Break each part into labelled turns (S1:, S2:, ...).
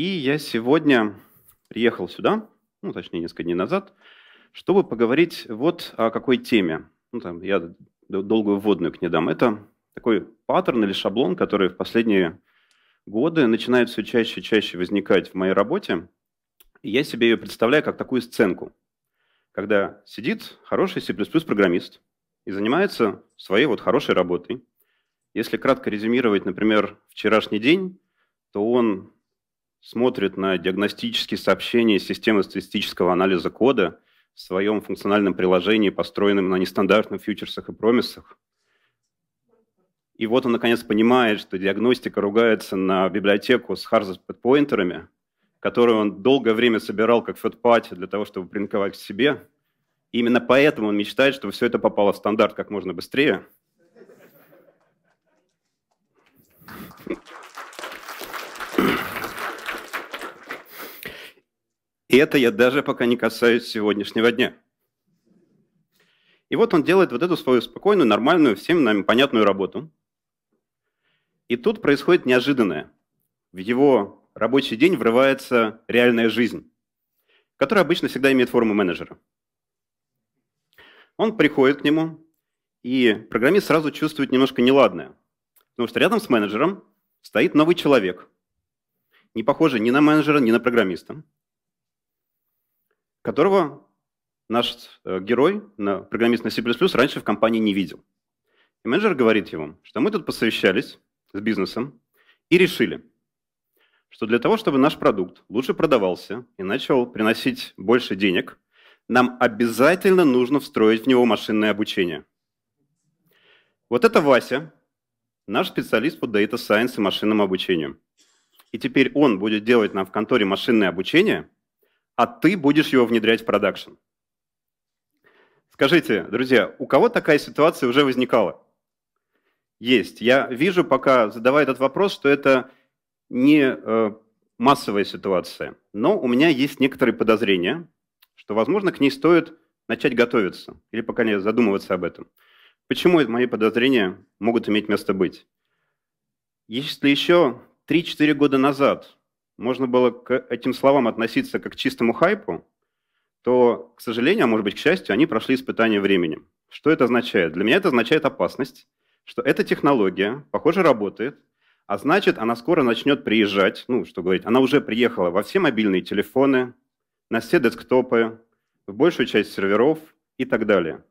S1: И я сегодня приехал сюда, ну, точнее, несколько дней назад, чтобы поговорить вот о какой теме. Ну, там, я долгую вводную к ней дам. Это такой паттерн или шаблон, который в последние годы начинает все чаще и чаще возникать в моей работе. И я себе ее представляю как такую сценку, когда сидит хороший C++-программист и занимается своей вот хорошей работой. Если кратко резюмировать, например, вчерашний день, то он смотрит на диагностические сообщения системы статистического анализа кода в своем функциональном приложении, построенном на нестандартных фьючерсах и промисах. И вот он, наконец, понимает, что диагностика ругается на библиотеку с харзерс-подпоинтерами, которую он долгое время собирал как фэтпати для того, чтобы принковать к себе. И именно поэтому он мечтает, чтобы все это попало в стандарт как можно быстрее – И это я даже пока не касаюсь сегодняшнего дня. И вот он делает вот эту свою спокойную, нормальную, всем нам понятную работу. И тут происходит неожиданное. В его рабочий день врывается реальная жизнь, которая обычно всегда имеет форму менеджера. Он приходит к нему, и программист сразу чувствует немножко неладное. Потому что рядом с менеджером стоит новый человек. Не похожий ни на менеджера, ни на программиста которого наш э, герой, программист на C++, раньше в компании не видел. И менеджер говорит ему, что мы тут посовещались с бизнесом и решили, что для того, чтобы наш продукт лучше продавался и начал приносить больше денег, нам обязательно нужно встроить в него машинное обучение. Вот это Вася, наш специалист по Data Science и машинному обучению. И теперь он будет делать нам в конторе машинное обучение – а ты будешь его внедрять в продакшн. Скажите, друзья, у кого такая ситуация уже возникала? Есть. Я вижу, пока задавая этот вопрос, что это не э, массовая ситуация. Но у меня есть некоторые подозрения, что, возможно, к ней стоит начать готовиться или, пока не задумываться об этом. Почему мои подозрения могут иметь место быть? Если еще 3-4 года назад можно было к этим словам относиться как к чистому хайпу, то, к сожалению, а может быть, к счастью, они прошли испытание временем. Что это означает? Для меня это означает опасность, что эта технология, похоже, работает, а значит, она скоро начнет приезжать, ну, что говорить, она уже приехала во все мобильные телефоны, на все десктопы, в большую часть серверов и так далее.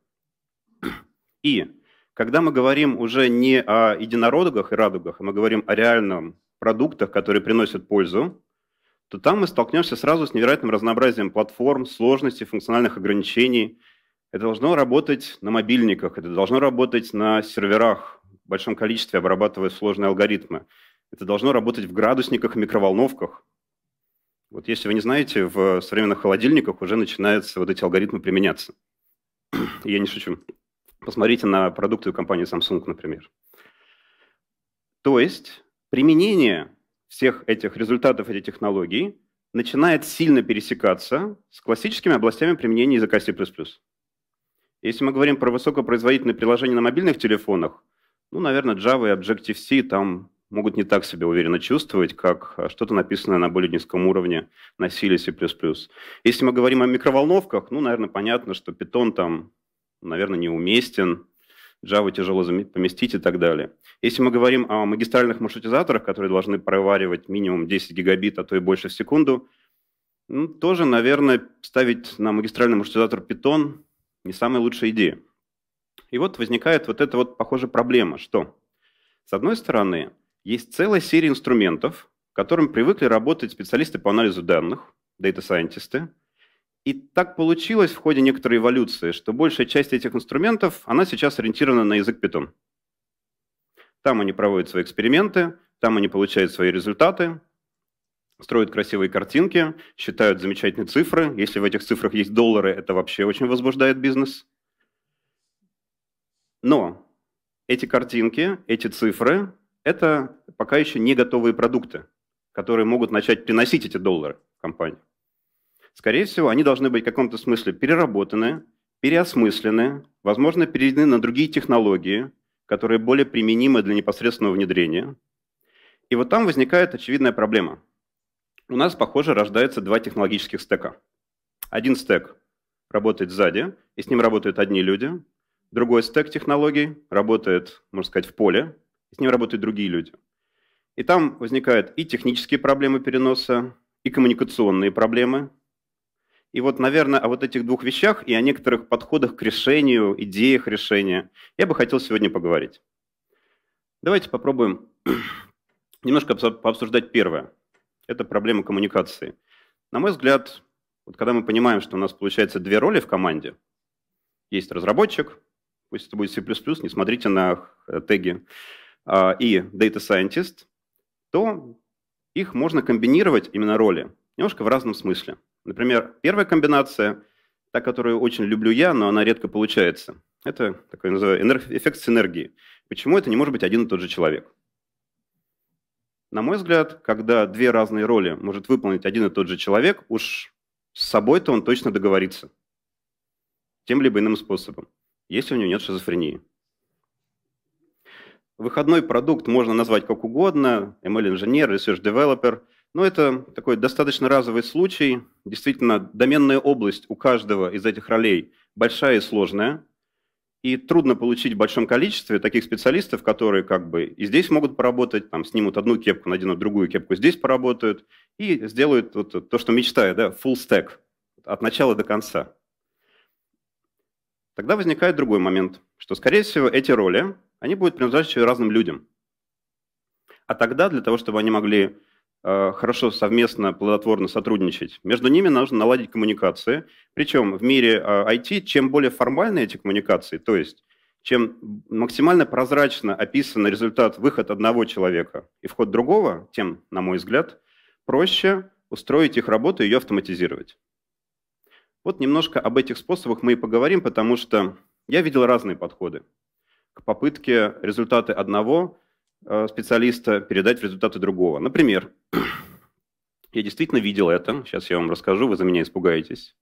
S1: И когда мы говорим уже не о единородгах и радугах, а мы говорим о реальном продуктах, которые приносят пользу, то там мы столкнемся сразу с невероятным разнообразием платформ, сложностей, функциональных ограничений. Это должно работать на мобильниках, это должно работать на серверах в большом количестве, обрабатывая сложные алгоритмы. Это должно работать в градусниках и микроволновках. Вот если вы не знаете, в современных холодильниках уже начинаются вот эти алгоритмы применяться. Я не шучу. Посмотрите на продукты компании Samsung, например. То есть Применение всех этих результатов этих технологий начинает сильно пересекаться с классическими областями применения языка C++. Если мы говорим про высокопроизводительные приложения на мобильных телефонах, ну, наверное, Java и Objective-C там могут не так себя уверенно чувствовать, как а, что-то написанное на более низком уровне на C Если мы говорим о микроволновках, ну, наверное, понятно, что Python там, наверное, неуместен, Java тяжело поместить и так далее. Если мы говорим о магистральных маршрутизаторах, которые должны проваривать минимум 10 гигабит, а то и больше в секунду, ну, тоже, наверное, ставить на магистральный маршрутизатор Python не самая лучшая идея. И вот возникает вот эта вот, похоже, проблема, что, с одной стороны, есть целая серия инструментов, к которым привыкли работать специалисты по анализу данных, дата-сайентисты, и так получилось в ходе некоторой эволюции, что большая часть этих инструментов, она сейчас ориентирована на язык Python. Там они проводят свои эксперименты, там они получают свои результаты, строят красивые картинки, считают замечательные цифры. Если в этих цифрах есть доллары, это вообще очень возбуждает бизнес. Но эти картинки, эти цифры – это пока еще не готовые продукты, которые могут начать приносить эти доллары в компанию. Скорее всего, они должны быть в каком-то смысле переработаны, переосмыслены, возможно, переведены на другие технологии, которые более применимы для непосредственного внедрения. И вот там возникает очевидная проблема. У нас, похоже, рождается два технологических стека. Один стек работает сзади, и с ним работают одни люди. Другой стек технологий работает, можно сказать, в поле, и с ним работают другие люди. И там возникают и технические проблемы переноса, и коммуникационные проблемы, и вот, наверное, о вот этих двух вещах и о некоторых подходах к решению, идеях решения я бы хотел сегодня поговорить. Давайте попробуем немножко пообсуждать первое. Это проблема коммуникации. На мой взгляд, вот когда мы понимаем, что у нас получается две роли в команде, есть разработчик, пусть это будет C++, не смотрите на э, теги, а, и Data Scientist, то их можно комбинировать именно роли немножко в разном смысле – Например, первая комбинация, та, которую очень люблю я, но она редко получается. Это такой называю, эффект синергии. Почему это не может быть один и тот же человек? На мой взгляд, когда две разные роли может выполнить один и тот же человек, уж с собой-то он точно договорится. Тем либо иным способом, если у него нет шизофрении. Выходной продукт можно назвать как угодно, ML-инженер, research developer, ну, это такой достаточно разовый случай. Действительно, доменная область у каждого из этих ролей большая и сложная. И трудно получить в большом количестве таких специалистов, которые как бы и здесь могут поработать, там, снимут одну кепку, наденут другую кепку, здесь поработают и сделают вот то, что мечтаю, да, full stack, от начала до конца. Тогда возникает другой момент, что, скорее всего, эти роли, они будут принадлежать еще разным людям. А тогда для того, чтобы они могли Э, хорошо совместно, плодотворно сотрудничать. Между ними нужно наладить коммуникации. Причем в мире IT, э, чем более формальны эти коммуникации, то есть чем максимально прозрачно описан результат выход одного человека и вход другого, тем, на мой взгляд, проще устроить их работу и ее автоматизировать. Вот немножко об этих способах мы и поговорим, потому что я видел разные подходы к попытке результаты одного – Э, специалиста, передать в результаты другого. Например, я действительно видел это, сейчас я вам расскажу, вы за меня испугаетесь,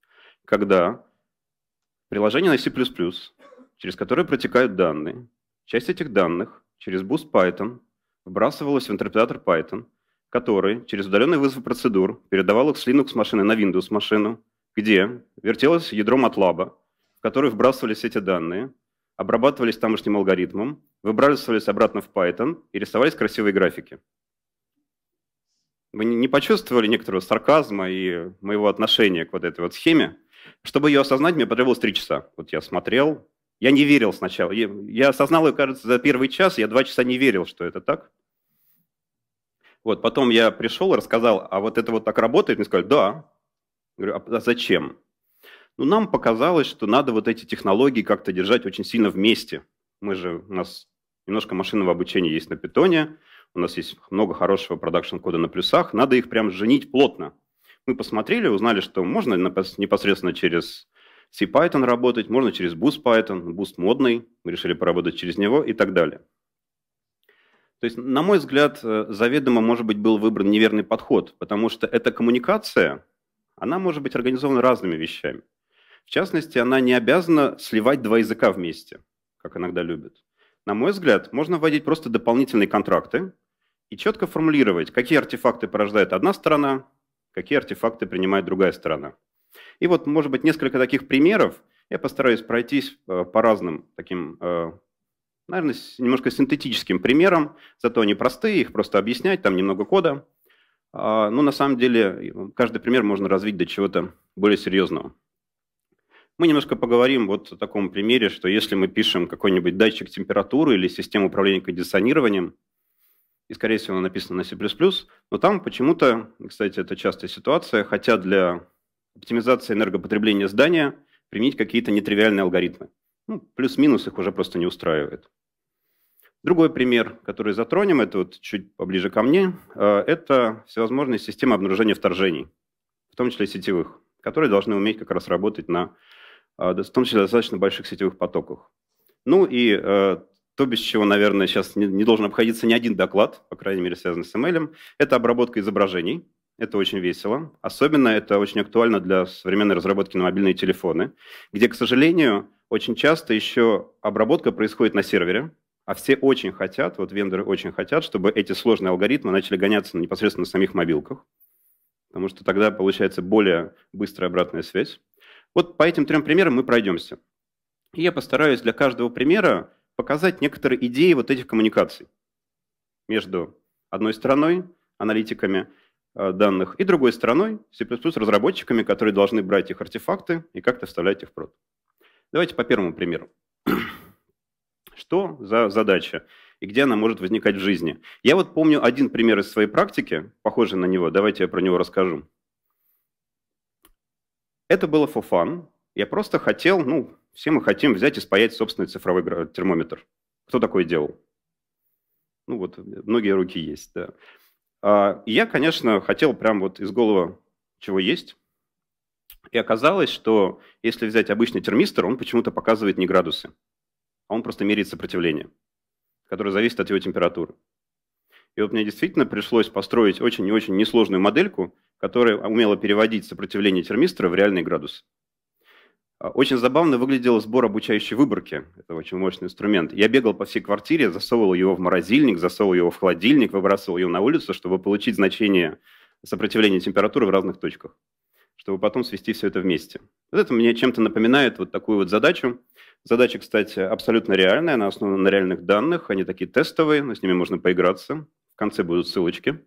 S1: когда приложение на C++, через которое протекают данные, часть этих данных через Boost Python вбрасывалась в интерпретатор Python, который через удаленный вызов процедур передавал их с Linux машины на Windows машину, где вертелось ядро MATLAB, в который вбрасывались эти данные – обрабатывались тамошним алгоритмом, выбрасывались обратно в Python и рисовались красивые графики. Вы не почувствовали некоторого сарказма и моего отношения к вот этой вот схеме? Чтобы ее осознать, мне потребовалось три часа. Вот я смотрел, я не верил сначала. Я осознал ее, кажется, за первый час, я два часа не верил, что это так. Вот, потом я пришел и рассказал, а вот это вот так работает? Мне сказали, да. Я говорю, а зачем? Но ну, нам показалось, что надо вот эти технологии как-то держать очень сильно вместе. Мы же, у нас немножко машинного обучения есть на питоне, у нас есть много хорошего продакшн-кода на плюсах, надо их прям женить плотно. Мы посмотрели, узнали, что можно непосредственно через C-Python работать, можно через Boost Python, Boost модный, мы решили поработать через него и так далее. То есть, на мой взгляд, э, заведомо, может быть, был выбран неверный подход, потому что эта коммуникация, она может быть организована разными вещами. В частности, она не обязана сливать два языка вместе, как иногда любят. На мой взгляд, можно вводить просто дополнительные контракты и четко формулировать, какие артефакты порождает одна сторона, какие артефакты принимает другая сторона. И вот, может быть, несколько таких примеров. Я постараюсь пройтись э, по разным таким, э, наверное, немножко синтетическим примерам. Зато они простые, их просто объяснять, там немного кода. А, Но ну, на самом деле каждый пример можно развить до чего-то более серьезного. Мы немножко поговорим вот о таком примере, что если мы пишем какой-нибудь датчик температуры или систему управления кондиционированием, и, скорее всего, написано на C++, но там почему-то, кстати, это частая ситуация, хотя для оптимизации энергопотребления здания применить какие-то нетривиальные алгоритмы. Ну, плюс-минус их уже просто не устраивает. Другой пример, который затронем, это вот чуть поближе ко мне, э, это всевозможные системы обнаружения вторжений, в том числе сетевых, которые должны уметь как раз работать на а, в том числе достаточно больших сетевых потоках. Ну и э, то, без чего, наверное, сейчас не, должен обходиться ни один доклад, по крайней мере, связанный с ML, это обработка изображений. Это очень весело. Особенно это очень актуально для современной разработки на мобильные телефоны, где, к сожалению, очень часто еще обработка происходит на сервере, а все очень хотят, вот вендоры очень хотят, чтобы эти сложные алгоритмы начали гоняться непосредственно на самих мобилках, потому что тогда получается более быстрая обратная связь. Вот по этим трем примерам мы пройдемся. И я постараюсь для каждого примера показать некоторые идеи вот этих коммуникаций между одной стороной, аналитиками э, данных, и другой стороной, C++ разработчиками, которые должны брать их артефакты и как-то вставлять их в прод. Давайте по первому примеру. Что за задача и где она может возникать в жизни? Я вот помню один пример из своей практики, похожий на него. Давайте я про него расскажу. Это было for fun. Я просто хотел, ну, все мы хотим взять и спаять собственный цифровой термометр. Кто такое делал? Ну вот, многие руки есть, да. А, я, конечно, хотел прям вот из головы чего есть. И оказалось, что если взять обычный термистор, он почему-то показывает не градусы, а он просто меряет сопротивление, которое зависит от его температуры. И вот мне действительно пришлось построить очень и очень несложную модельку – которая умела переводить сопротивление термистора в реальный градус. А, очень забавно выглядел сбор обучающей выборки. Это очень мощный инструмент. Я бегал по всей квартире, засовывал его в морозильник, засовывал его в холодильник, выбрасывал его на улицу, чтобы получить значение сопротивления температуры в разных точках, чтобы потом свести все это вместе. Вот это мне чем-то напоминает вот такую вот задачу. Задача, кстати, абсолютно реальная, она основана на реальных данных. Они такие тестовые, но с ними можно поиграться. В конце будут ссылочки.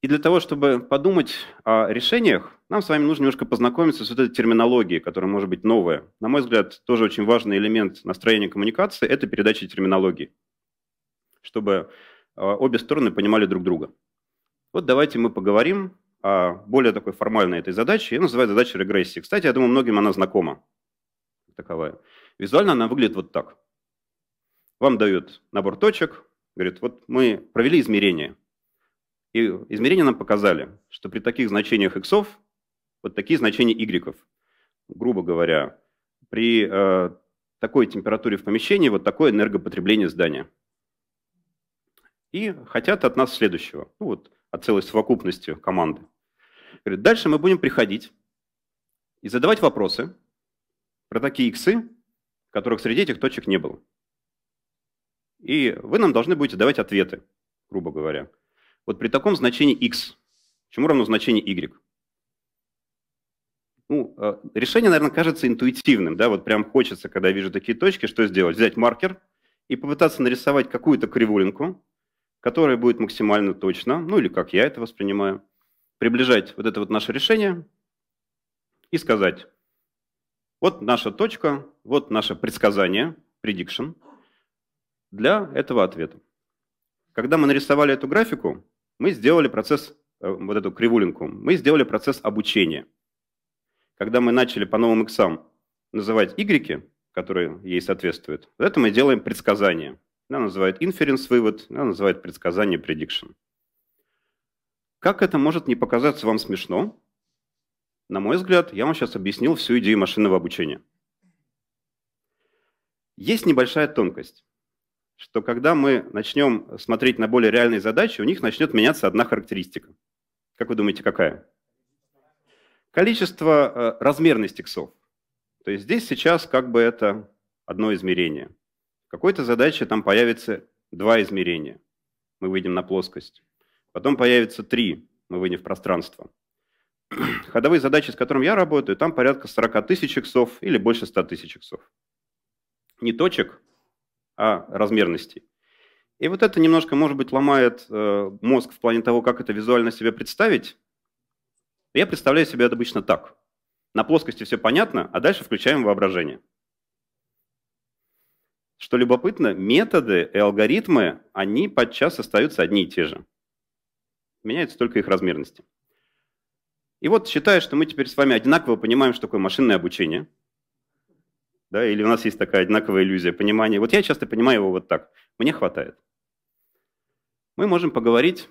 S1: И для того, чтобы подумать о решениях, нам с вами нужно немножко познакомиться с вот этой терминологией, которая может быть новая. На мой взгляд, тоже очень важный элемент настроения коммуникации – это передача терминологии, чтобы а, обе стороны понимали друг друга. Вот давайте мы поговорим о более такой формальной этой задаче. Я называю задачу регрессии. Кстати, я думаю, многим она знакома, таковая. Визуально она выглядит вот так. Вам дают набор точек, говорит, вот мы провели измерение – и измерения нам показали, что при таких значениях x вот такие значения y. Грубо говоря, при э, такой температуре в помещении вот такое энергопотребление здания. И хотят от нас следующего, ну вот от целой совокупности команды. Говорит, дальше мы будем приходить и задавать вопросы про такие иксы, которых среди этих точек не было. И вы нам должны будете давать ответы, грубо говоря. Вот при таком значении x, чему равно значение y? Ну, э, решение, наверное, кажется интуитивным, да, вот прям хочется, когда я вижу такие точки, что сделать? Взять маркер и попытаться нарисовать какую-то кривулинку, которая будет максимально точно, ну или как я это воспринимаю, приближать вот это вот наше решение и сказать, вот наша точка, вот наше предсказание, prediction, для этого ответа. Когда мы нарисовали эту графику, мы сделали процесс, э, вот эту кривулинку, мы сделали процесс обучения. Когда мы начали по новым иксам называть y, которые ей соответствуют, вот это мы делаем предсказание. Она называет inference вывод, она называет предсказание prediction. Как это может не показаться вам смешно? На мой взгляд, я вам сейчас объяснил всю идею машинного обучения. Есть небольшая тонкость что когда мы начнем смотреть на более реальные задачи, у них начнет меняться одна характеристика. Как вы думаете, какая? Количество, э, размерность иксов. То есть здесь сейчас как бы это одно измерение. В какой-то задаче там появится два измерения. Мы выйдем на плоскость. Потом появится три. Мы выйдем в пространство. Ходовые задачи, с которыми я работаю, там порядка 40 тысяч иксов или больше 100 тысяч иксов. Не точек, а размерности. И вот это немножко, может быть, ломает э, мозг в плане того, как это визуально себе представить. Я представляю себе это обычно так. На плоскости все понятно, а дальше включаем воображение. Что любопытно, методы и алгоритмы, они подчас остаются одни и те же. Меняются только их размерности. И вот считая, что мы теперь с вами одинаково понимаем, что такое машинное обучение – да, или у нас есть такая одинаковая иллюзия понимания. Вот я часто понимаю его вот так. Мне хватает. Мы можем поговорить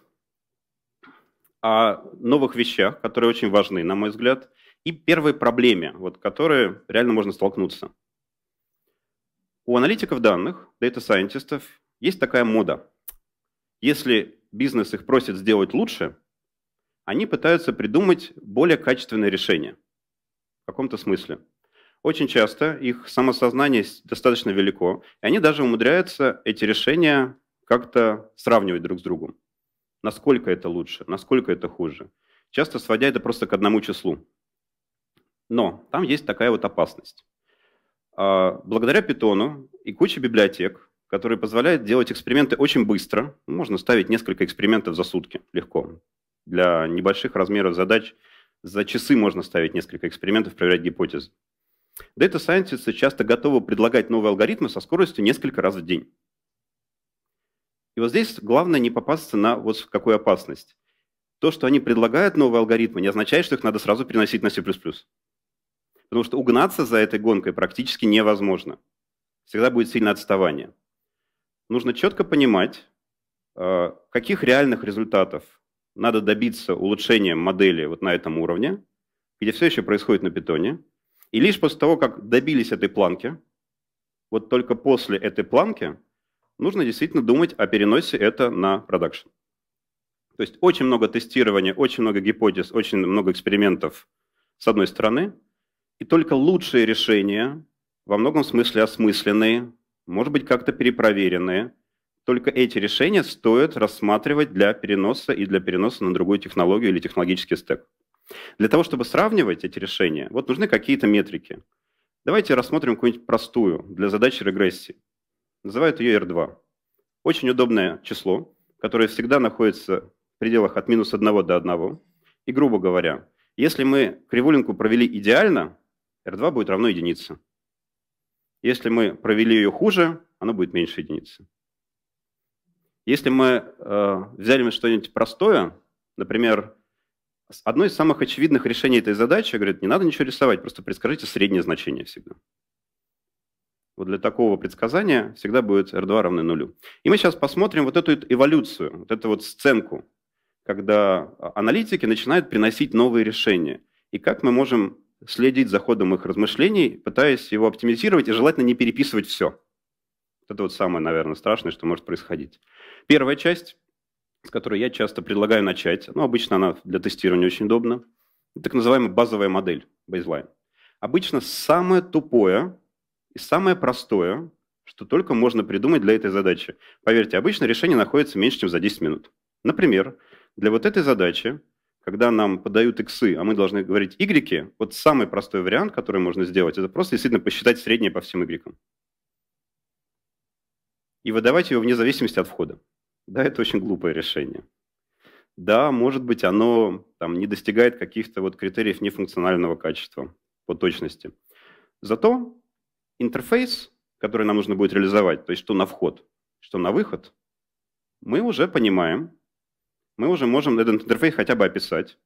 S1: о новых вещах, которые очень важны, на мой взгляд, и первой проблеме, вот, которые реально можно столкнуться. У аналитиков данных, дата-сайентистов, есть такая мода. Если бизнес их просит сделать лучше, они пытаются придумать более качественное решение в каком-то смысле. Очень часто их самосознание достаточно велико, и они даже умудряются эти решения как-то сравнивать друг с другом. Насколько это лучше, насколько это хуже. Часто сводя это просто к одному числу. Но там есть такая вот опасность. А, благодаря питону и куче библиотек, которые позволяют делать эксперименты очень быстро, можно ставить несколько экспериментов за сутки легко. Для небольших размеров задач за часы можно ставить несколько экспериментов, проверять гипотезы. Дата-сайентисты часто готовы предлагать новые алгоритмы со скоростью несколько раз в день. И вот здесь главное не попасться на вот какую опасность. То, что они предлагают новые алгоритмы, не означает, что их надо сразу переносить на C++. Потому что угнаться за этой гонкой практически невозможно. Всегда будет сильное отставание. Нужно четко понимать, э, каких реальных результатов надо добиться улучшением модели вот на этом уровне, где все еще происходит на питоне – и лишь после того, как добились этой планки, вот только после этой планки нужно действительно думать о переносе это на продакшн. То есть очень много тестирования, очень много гипотез, очень много экспериментов с одной стороны, и только лучшие решения, во многом смысле осмысленные, может быть, как-то перепроверенные, только эти решения стоит рассматривать для переноса и для переноса на другую технологию или технологический стек. Для того, чтобы сравнивать эти решения, вот нужны какие-то метрики. Давайте рассмотрим какую-нибудь простую для задачи регрессии. Называют ее R2. Очень удобное число, которое всегда находится в пределах от минус 1 до 1. И, грубо говоря, если мы кривулинку провели идеально, R2 будет равно единице. Если мы провели ее хуже, оно будет меньше единицы. Если мы э, взяли что-нибудь простое, например, Одно из самых очевидных решений этой задачи, говорит, не надо ничего рисовать, просто предскажите среднее значение всегда. Вот для такого предсказания всегда будет R2 равный нулю. И мы сейчас посмотрим вот эту эволюцию, вот эту вот сценку, когда аналитики начинают приносить новые решения. И как мы можем следить за ходом их размышлений, пытаясь его оптимизировать и желательно не переписывать все. это вот самое, наверное, страшное, что может происходить. Первая часть с которой я часто предлагаю начать. Ну, обычно она для тестирования очень удобна. Так называемая базовая модель, baseline. Обычно самое тупое и самое простое, что только можно придумать для этой задачи. Поверьте, обычно решение находится меньше, чем за 10 минут. Например, для вот этой задачи, когда нам подают иксы, а мы должны говорить игреки, вот самый простой вариант, который можно сделать, это просто действительно посчитать среднее по всем игрекам И выдавать его вне зависимости от входа. Да, это очень глупое решение. Да, может быть, оно там, не достигает каких-то вот критериев нефункционального качества по точности. Зато интерфейс, который нам нужно будет реализовать, то есть что на вход, что на выход, мы уже понимаем, мы уже можем этот интерфейс хотя бы описать,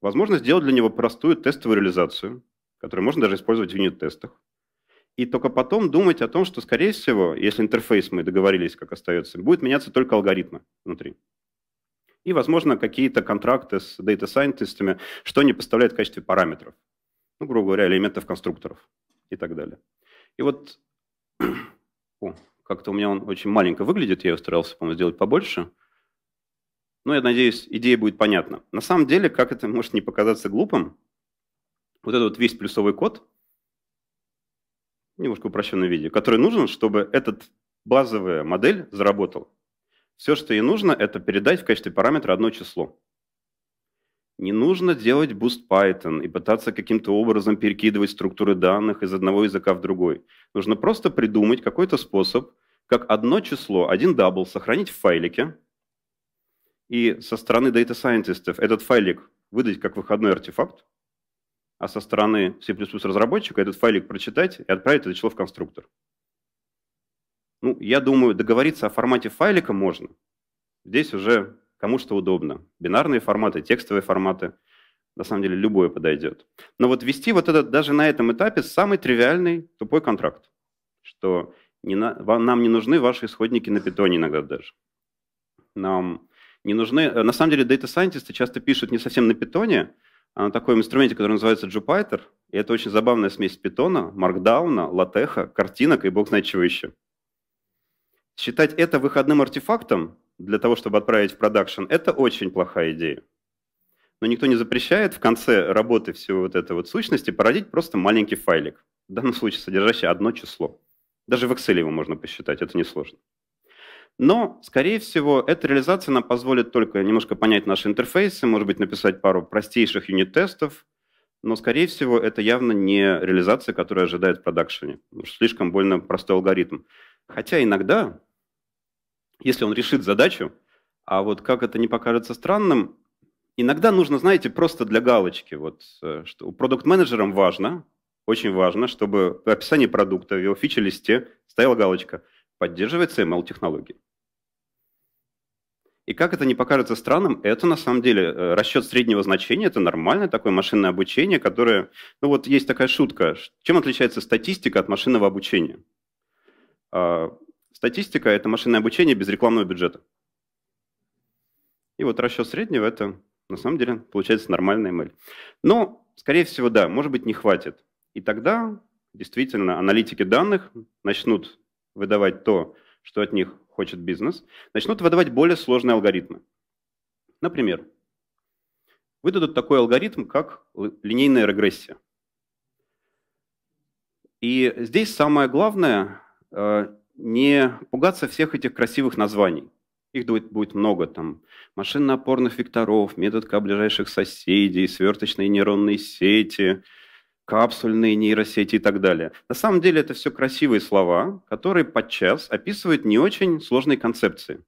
S1: возможно, сделать для него простую тестовую реализацию, которую можно даже использовать в юнит-тестах и только потом думать о том, что, скорее всего, если интерфейс мы договорились, как остается, будет меняться только алгоритмы внутри. И, возможно, какие-то контракты с дата-сайентистами, что они поставляют в качестве параметров. Ну, грубо говоря, элементов конструкторов и так далее. И вот О, как-то у меня он очень маленько выглядит, я его старался, по-моему, сделать побольше. Но я надеюсь, идея будет понятна. На самом деле, как это может не показаться глупым, вот этот вот весь плюсовый код – немножко упрощенном виде, который нужен, чтобы этот базовая модель заработала. Все, что ей нужно, это передать в качестве параметра одно число. Не нужно делать Boost Python и пытаться каким-то образом перекидывать структуры данных из одного языка в другой. Нужно просто придумать какой-то способ, как одно число, один дабл сохранить в файлике, и со стороны data scientist этот файлик выдать как выходной артефакт, а со стороны C++ разработчика этот файлик прочитать и отправить это число в конструктор. Ну, я думаю, договориться о формате файлика можно. Здесь уже кому что удобно. Бинарные форматы, текстовые форматы. На самом деле любое подойдет. Но вот вести вот этот даже на этом этапе самый тривиальный тупой контракт, что не на, вам, нам не нужны ваши исходники на питоне иногда даже. Нам не нужны... Э, на самом деле, дата-сайентисты часто пишут не совсем на питоне, а на таком инструменте, который называется Jupyter. И это очень забавная смесь питона, маркдауна, латеха, картинок и бог знает чего еще. Считать это выходным артефактом для того, чтобы отправить в продакшн, это очень плохая идея. Но никто не запрещает в конце работы всего вот этой вот сущности породить просто маленький файлик, в данном случае содержащий одно число. Даже в Excel его можно посчитать, это несложно. Но, скорее всего, эта реализация нам позволит только немножко понять наши интерфейсы, может быть, написать пару простейших юнит-тестов, но, скорее всего, это явно не реализация, которая ожидает в продакшене. Слишком больно простой алгоритм. Хотя иногда, если он решит задачу, а вот как это не покажется странным, иногда нужно, знаете, просто для галочки. Вот, э, что продукт-менеджерам важно, очень важно, чтобы в описании продукта, в его фичи-листе стояла галочка – поддерживает ML-технологии. И как это не покажется странным, это на самом деле э, расчет среднего значения, это нормальное такое машинное обучение, которое... Ну вот есть такая шутка. Чем отличается статистика от машинного обучения? А, статистика – это машинное обучение без рекламного бюджета. И вот расчет среднего – это на самом деле получается нормальная ML. Но, скорее всего, да, может быть, не хватит. И тогда действительно аналитики данных начнут выдавать то, что от них хочет бизнес, начнут выдавать более сложные алгоритмы. Например, выдадут такой алгоритм, как линейная регрессия. И здесь самое главное э, не пугаться всех этих красивых названий. Их будет, много, там, машинно-опорных векторов, метод к ближайших соседей, сверточные нейронные сети – капсульные нейросети и так далее. На самом деле это все красивые слова, которые подчас описывают не очень сложные концепции.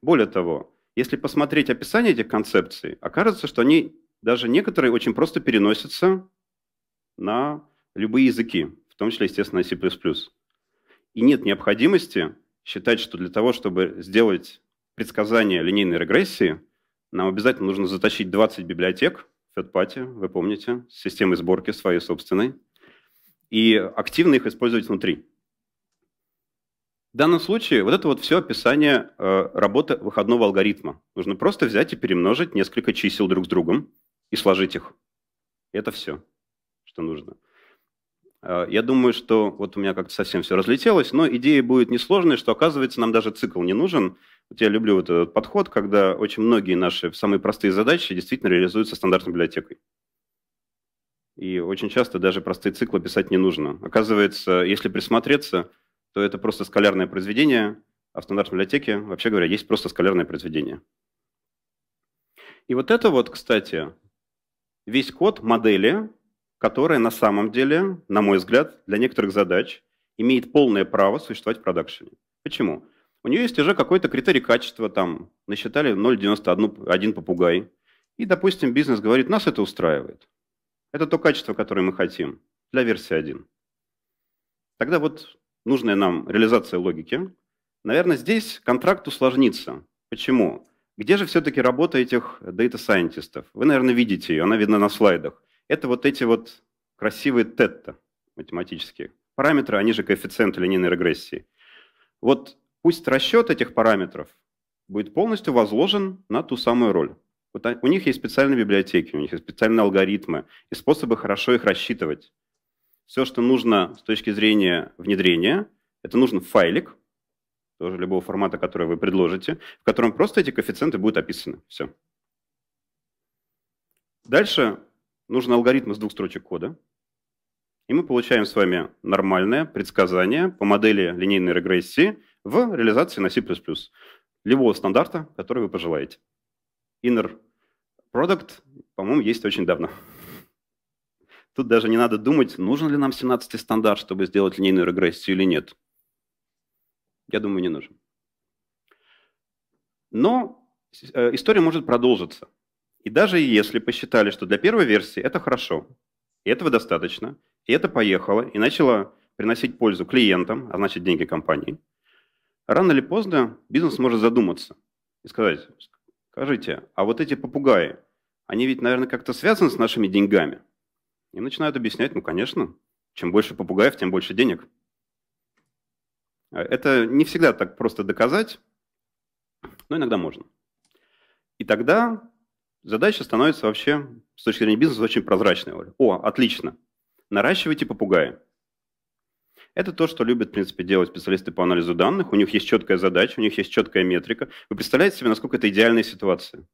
S1: Более того, если посмотреть описание этих концепций, окажется, что они даже некоторые очень просто переносятся на любые языки, в том числе, естественно, C++. И нет необходимости считать, что для того, чтобы сделать предсказание линейной регрессии, нам обязательно нужно затащить 20 библиотек – Федпати, вы помните, с системой сборки своей собственной, и активно их использовать внутри. В данном случае вот это вот все описание э, работы выходного алгоритма. Нужно просто взять и перемножить несколько чисел друг с другом и сложить их. Это все, что нужно. Э, я думаю, что вот у меня как-то совсем все разлетелось, но идея будет несложной, что оказывается нам даже цикл не нужен – вот я люблю вот этот подход, когда очень многие наши самые простые задачи действительно реализуются стандартной библиотекой. И очень часто даже простые циклы писать не нужно. Оказывается, если присмотреться, то это просто скалярное произведение, а в стандартной библиотеке, вообще говоря, есть просто скалярное произведение. И вот это вот, кстати, весь код модели, которая на самом деле, на мой взгляд, для некоторых задач имеет полное право существовать в продакшене. Почему? у нее есть уже какой-то критерий качества, там, насчитали 0,91 попугай. И, допустим, бизнес говорит, нас это устраивает. Это то качество, которое мы хотим для версии 1. Тогда вот нужная нам реализация логики. Наверное, здесь контракт усложнится. Почему? Где же все-таки работа этих дата-сайентистов? Вы, наверное, видите ее, она видна на слайдах. Это вот эти вот красивые тетта математические. Параметры, они же коэффициенты линейной регрессии. Вот Пусть расчет этих параметров будет полностью возложен на ту самую роль. Вот у них есть специальные библиотеки, у них есть специальные алгоритмы и способы хорошо их рассчитывать. Все, что нужно с точки зрения внедрения, это нужен файлик, тоже любого формата, который вы предложите, в котором просто эти коэффициенты будут описаны. Все. Дальше нужен алгоритм из двух строчек кода. И мы получаем с вами нормальное предсказание по модели линейной регрессии – в реализации на C++, любого стандарта, который вы пожелаете. Inner Product, по-моему, есть очень давно. Тут даже не надо думать, нужен ли нам 17-й стандарт, чтобы сделать линейную регрессию или нет. Я думаю, не нужен. Но э, история может продолжиться. И даже если посчитали, что для первой версии это хорошо, и этого достаточно, и это поехало, и начало приносить пользу клиентам, а значит деньги компании – Рано или поздно бизнес может задуматься и сказать, скажите, а вот эти попугаи, они ведь, наверное, как-то связаны с нашими деньгами? И начинают объяснять, ну, конечно, чем больше попугаев, тем больше денег. Это не всегда так просто доказать, но иногда можно. И тогда задача становится вообще с точки зрения бизнеса очень прозрачной. О, отлично, наращивайте попугаи. Это то, что любят, в принципе, делать специалисты по анализу данных. У них есть четкая задача, у них есть четкая метрика. Вы представляете себе, насколько это идеальная ситуация?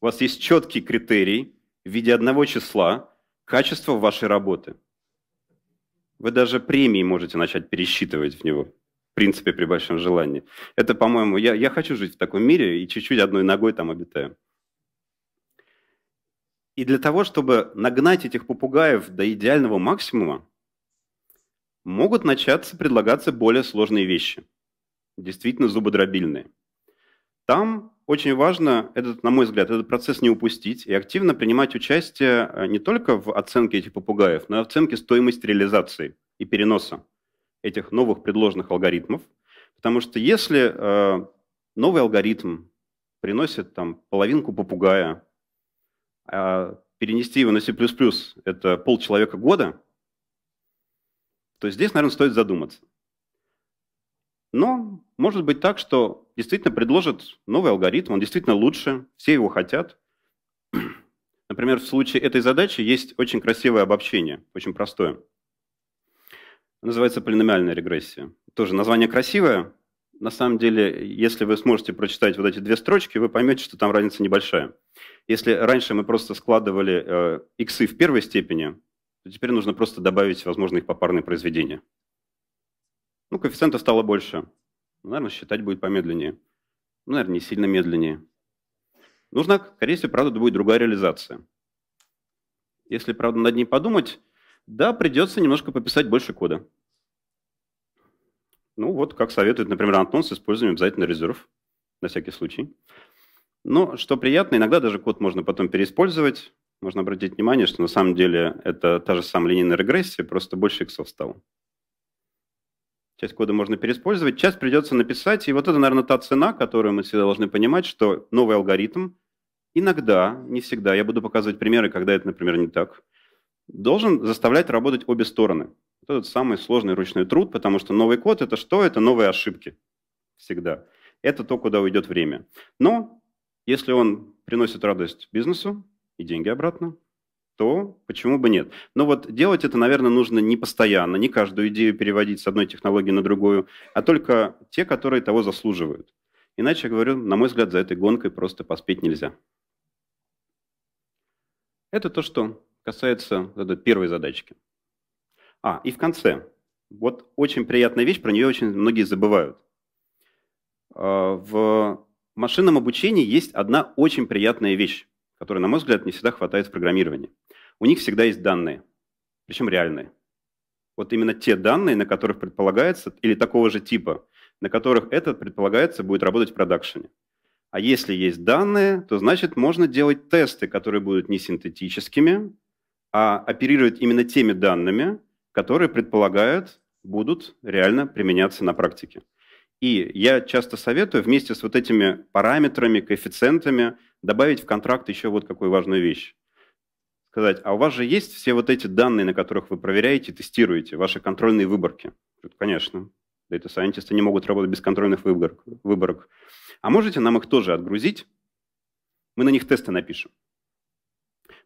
S1: У вас есть четкий критерий в виде одного числа качества вашей работы. Вы даже премии можете начать пересчитывать в него, в принципе, при большом желании. Это, по-моему, я, я хочу жить в таком мире и чуть-чуть одной ногой там обитаю. И для того, чтобы нагнать этих попугаев до идеального максимума, могут начаться предлагаться более сложные вещи, действительно зубодробильные. Там очень важно, этот, на мой взгляд, этот процесс не упустить и активно принимать участие э, не только в оценке этих попугаев, но и в оценке стоимости реализации и переноса этих новых предложенных алгоритмов. Потому что если э, новый алгоритм приносит там половинку попугая, а перенести его на C++ – это полчеловека года – то здесь, наверное, стоит задуматься. Но может быть так, что действительно предложат новый алгоритм, он действительно лучше, все его хотят. Например, в случае этой задачи есть очень красивое обобщение, очень простое. Называется полиномиальная регрессия. Тоже название красивое. На самом деле, если вы сможете прочитать вот эти две строчки, вы поймете, что там разница небольшая. Если раньше мы просто складывали э, иксы в первой степени, то теперь нужно просто добавить, возможно, попарные произведения. Ну, коэффициента стало больше. Ну, наверное, считать будет помедленнее. Ну, наверное, не сильно медленнее. Нужна, скорее всего, правда, будет другая реализация. Если, правда, над ней подумать, да, придется немножко пописать больше кода. Ну вот, как советует, например, Антон с использованием обязательно резерв, на всякий случай. Но что приятно, иногда даже код можно потом переиспользовать, можно обратить внимание, что на самом деле это та же самая линейная регрессия, просто больше иксов стало. Часть кода можно переиспользовать, часть придется написать. И вот это, наверное, та цена, которую мы всегда должны понимать, что новый алгоритм иногда, не всегда, я буду показывать примеры, когда это, например, не так, должен заставлять работать обе стороны. Вот этот самый сложный ручной труд, потому что новый код – это что? Это новые ошибки всегда. Это то, куда уйдет время. Но если он приносит радость бизнесу, и деньги обратно, то почему бы нет? Но вот делать это, наверное, нужно не постоянно, не каждую идею переводить с одной технологии на другую, а только те, которые того заслуживают. Иначе, я говорю, на мой взгляд, за этой гонкой просто поспеть нельзя. Это то, что касается первой задачки. А, и в конце. Вот очень приятная вещь, про нее очень многие забывают. А, в машинном обучении есть одна очень приятная вещь которой, на мой взгляд, не всегда хватает в программировании. У них всегда есть данные, причем реальные. Вот именно те данные, на которых предполагается, или такого же типа, на которых этот предполагается будет работать в продакшене. А если есть данные, то значит можно делать тесты, которые будут не синтетическими, а оперируют именно теми данными, которые предполагают будут реально применяться на практике. И я часто советую вместе с вот этими параметрами, коэффициентами добавить в контракт еще вот какую важную вещь. Сказать, а у вас же есть все вот эти данные, на которых вы проверяете, тестируете, ваши контрольные выборки? Конечно. это сайентисты не могут работать без контрольных выборок, выборок. А можете нам их тоже отгрузить? Мы на них тесты напишем.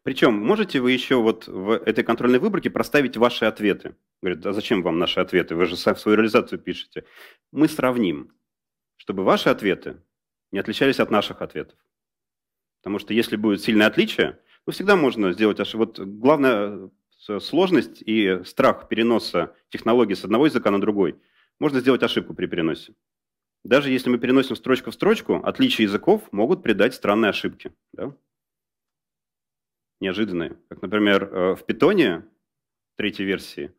S1: Причем можете вы еще вот в этой контрольной выборке проставить ваши ответы. Говорит, а зачем вам наши ответы? Вы же свою реализацию пишете. Мы сравним, чтобы ваши ответы не отличались от наших ответов. Потому что если будет сильное отличие, то всегда можно сделать ошибку. Вот главная э, сложность и страх переноса технологии с одного языка на другой. Можно сделать ошибку при переносе. Даже если мы переносим строчку в строчку, отличия языков могут придать странные ошибки. Да? Неожиданные. Как, например, э, в питоне третьей версии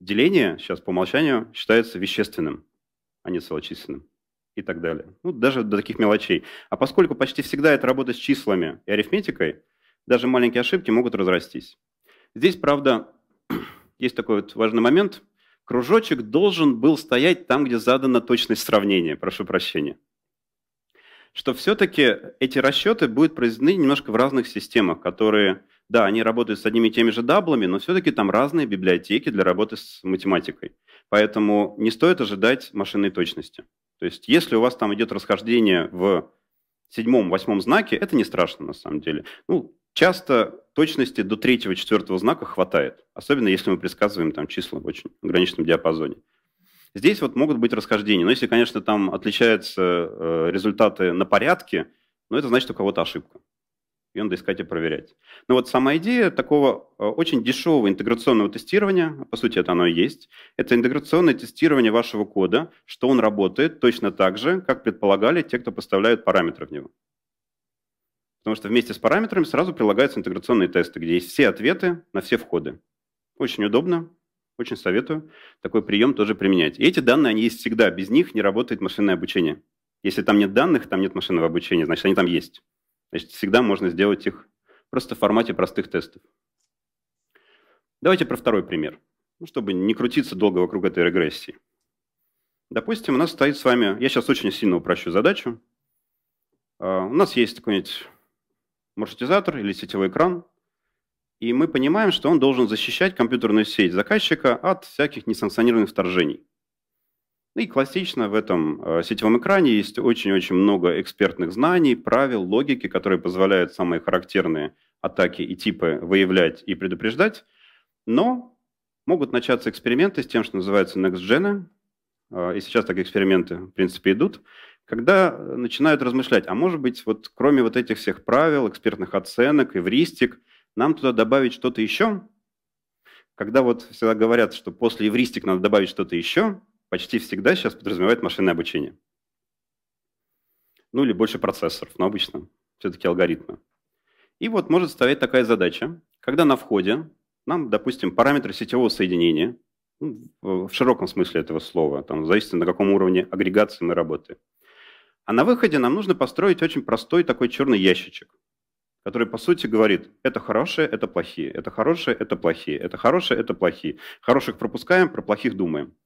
S1: деление сейчас по умолчанию считается вещественным, а не целочисленным и так далее. Ну, даже до таких мелочей. А поскольку почти всегда это работа с числами и арифметикой, даже маленькие ошибки могут разрастись. Здесь, правда, есть такой вот важный момент. Кружочек должен был стоять там, где задана точность сравнения, прошу прощения. Что все-таки эти расчеты будут произведены немножко в разных системах, которые, да, они работают с одними и теми же даблами, но все-таки там разные библиотеки для работы с математикой. Поэтому не стоит ожидать машинной точности. То есть если у вас там идет расхождение в седьмом-восьмом знаке, это не страшно на самом деле. Ну, часто точности до третьего-четвертого знака хватает, особенно если мы предсказываем там числа в очень ограниченном диапазоне. Здесь вот могут быть расхождения. Но если, конечно, там отличаются э, результаты на порядке, но это значит, у кого-то ошибка и надо искать и проверять. Но вот сама идея такого э, очень дешевого интеграционного тестирования, по сути, это оно и есть, это интеграционное тестирование вашего кода, что он работает точно так же, как предполагали те, кто поставляют параметры в него. Потому что вместе с параметрами сразу прилагаются интеграционные тесты, где есть все ответы на все входы. Очень удобно, очень советую такой прием тоже применять. И эти данные, они есть всегда, без них не работает машинное обучение. Если там нет данных, там нет машинного обучения, значит, они там есть. Значит, всегда можно сделать их просто в формате простых тестов. Давайте про второй пример, ну, чтобы не крутиться долго вокруг этой регрессии. Допустим, у нас стоит с вами, я сейчас очень сильно упрощу задачу, а, у нас есть какой-нибудь маршрутизатор или сетевой экран, и мы понимаем, что он должен защищать компьютерную сеть заказчика от всяких несанкционированных вторжений. Ну и классично в этом э, сетевом экране есть очень-очень много экспертных знаний, правил, логики, которые позволяют самые характерные атаки и типы выявлять и предупреждать. Но могут начаться эксперименты с тем, что называется next gen, э, и сейчас такие эксперименты, в принципе, идут, когда начинают размышлять, а может быть, вот кроме вот этих всех правил, экспертных оценок, эвристик, нам туда добавить что-то еще? Когда вот всегда говорят, что после эвристик надо добавить что-то еще, почти всегда сейчас подразумевает машинное обучение. Ну или больше процессоров, но обычно все-таки алгоритмы. И вот может стоять такая задача, когда на входе нам, допустим, параметры сетевого соединения, ну, в широком смысле этого слова, там, зависит на каком уровне агрегации мы работаем. А на выходе нам нужно построить очень простой такой черный ящичек, который, по сути, говорит, это хорошие, это плохие, это хорошие, это плохие, это хорошие, это плохие. Хороших пропускаем, про плохих думаем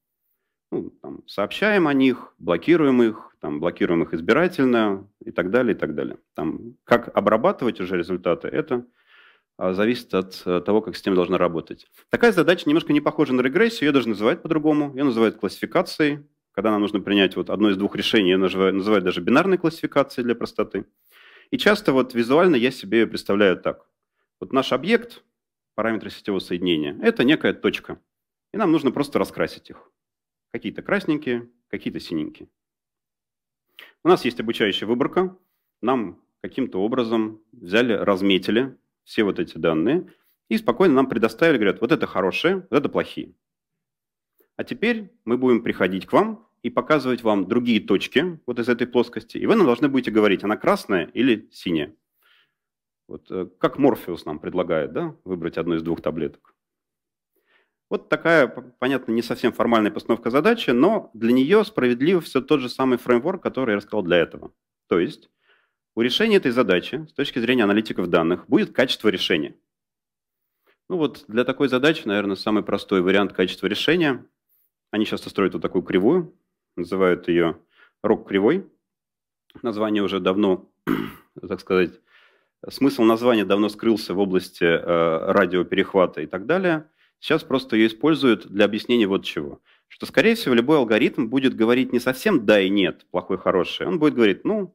S1: ну, там, сообщаем о них, блокируем их, там, блокируем их избирательно и так далее, и так далее. Там, как обрабатывать уже результаты, это а, зависит от э, того, как система должна работать. Такая задача немножко не похожа на регрессию, ее даже называют по-другому, ее называют классификацией, когда нам нужно принять вот одно из двух решений, ее называют даже бинарной классификацией для простоты. И часто вот визуально я себе ее представляю так. Вот наш объект, параметры сетевого соединения, это некая точка, и нам нужно просто раскрасить их. Какие-то красненькие, какие-то синенькие. У нас есть обучающая выборка. Нам каким-то образом взяли, разметили все вот эти данные и спокойно нам предоставили, говорят, вот это хорошие, вот это плохие. А теперь мы будем приходить к вам и показывать вам другие точки вот из этой плоскости, и вы нам должны будете говорить, она красная или синяя. Вот, э, как Морфеус нам предлагает да, выбрать одну из двух таблеток. Вот такая, понятно, не совсем формальная постановка задачи, но для нее справедлив все тот же самый фреймворк, который я рассказал для этого. То есть у решения этой задачи с точки зрения аналитиков данных будет качество решения. Ну вот для такой задачи, наверное, самый простой вариант качества решения. Они часто строят вот такую кривую, называют ее рок кривой. Название уже давно, так сказать, смысл названия давно скрылся в области э, радиоперехвата и так далее – Сейчас просто ее используют для объяснения вот чего. Что, скорее всего, любой алгоритм будет говорить не совсем «да» и «нет», плохой, хороший. Он будет говорить, ну,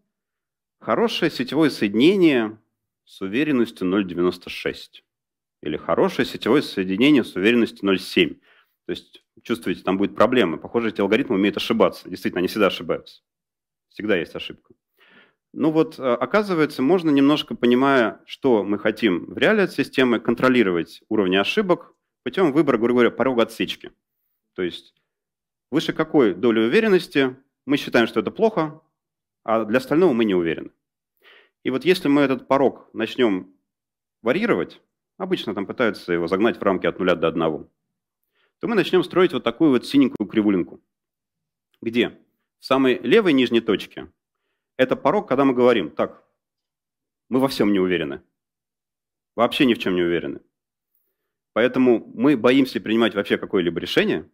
S1: хорошее сетевое соединение с уверенностью 0,96. Или хорошее сетевое соединение с уверенностью 0,7. То есть, чувствуете, там будет проблема. Похоже, эти алгоритмы умеют ошибаться. Действительно, они всегда ошибаются. Всегда есть ошибка. Ну вот, э, оказывается, можно немножко, понимая, что мы хотим в реале от системы, контролировать уровни ошибок, путем выбора, грубо говоря, порога отсечки. То есть выше какой доли уверенности мы считаем, что это плохо, а для остального мы не уверены. И вот если мы этот порог начнем варьировать, обычно там пытаются его загнать в рамки от 0 до 1, то мы начнем строить вот такую вот синенькую кривулинку. Где? В самой левой нижней точке это порог, когда мы говорим, так, мы во всем не уверены. Вообще ни в чем не уверены. Поэтому мы боимся принимать вообще какое-либо решение,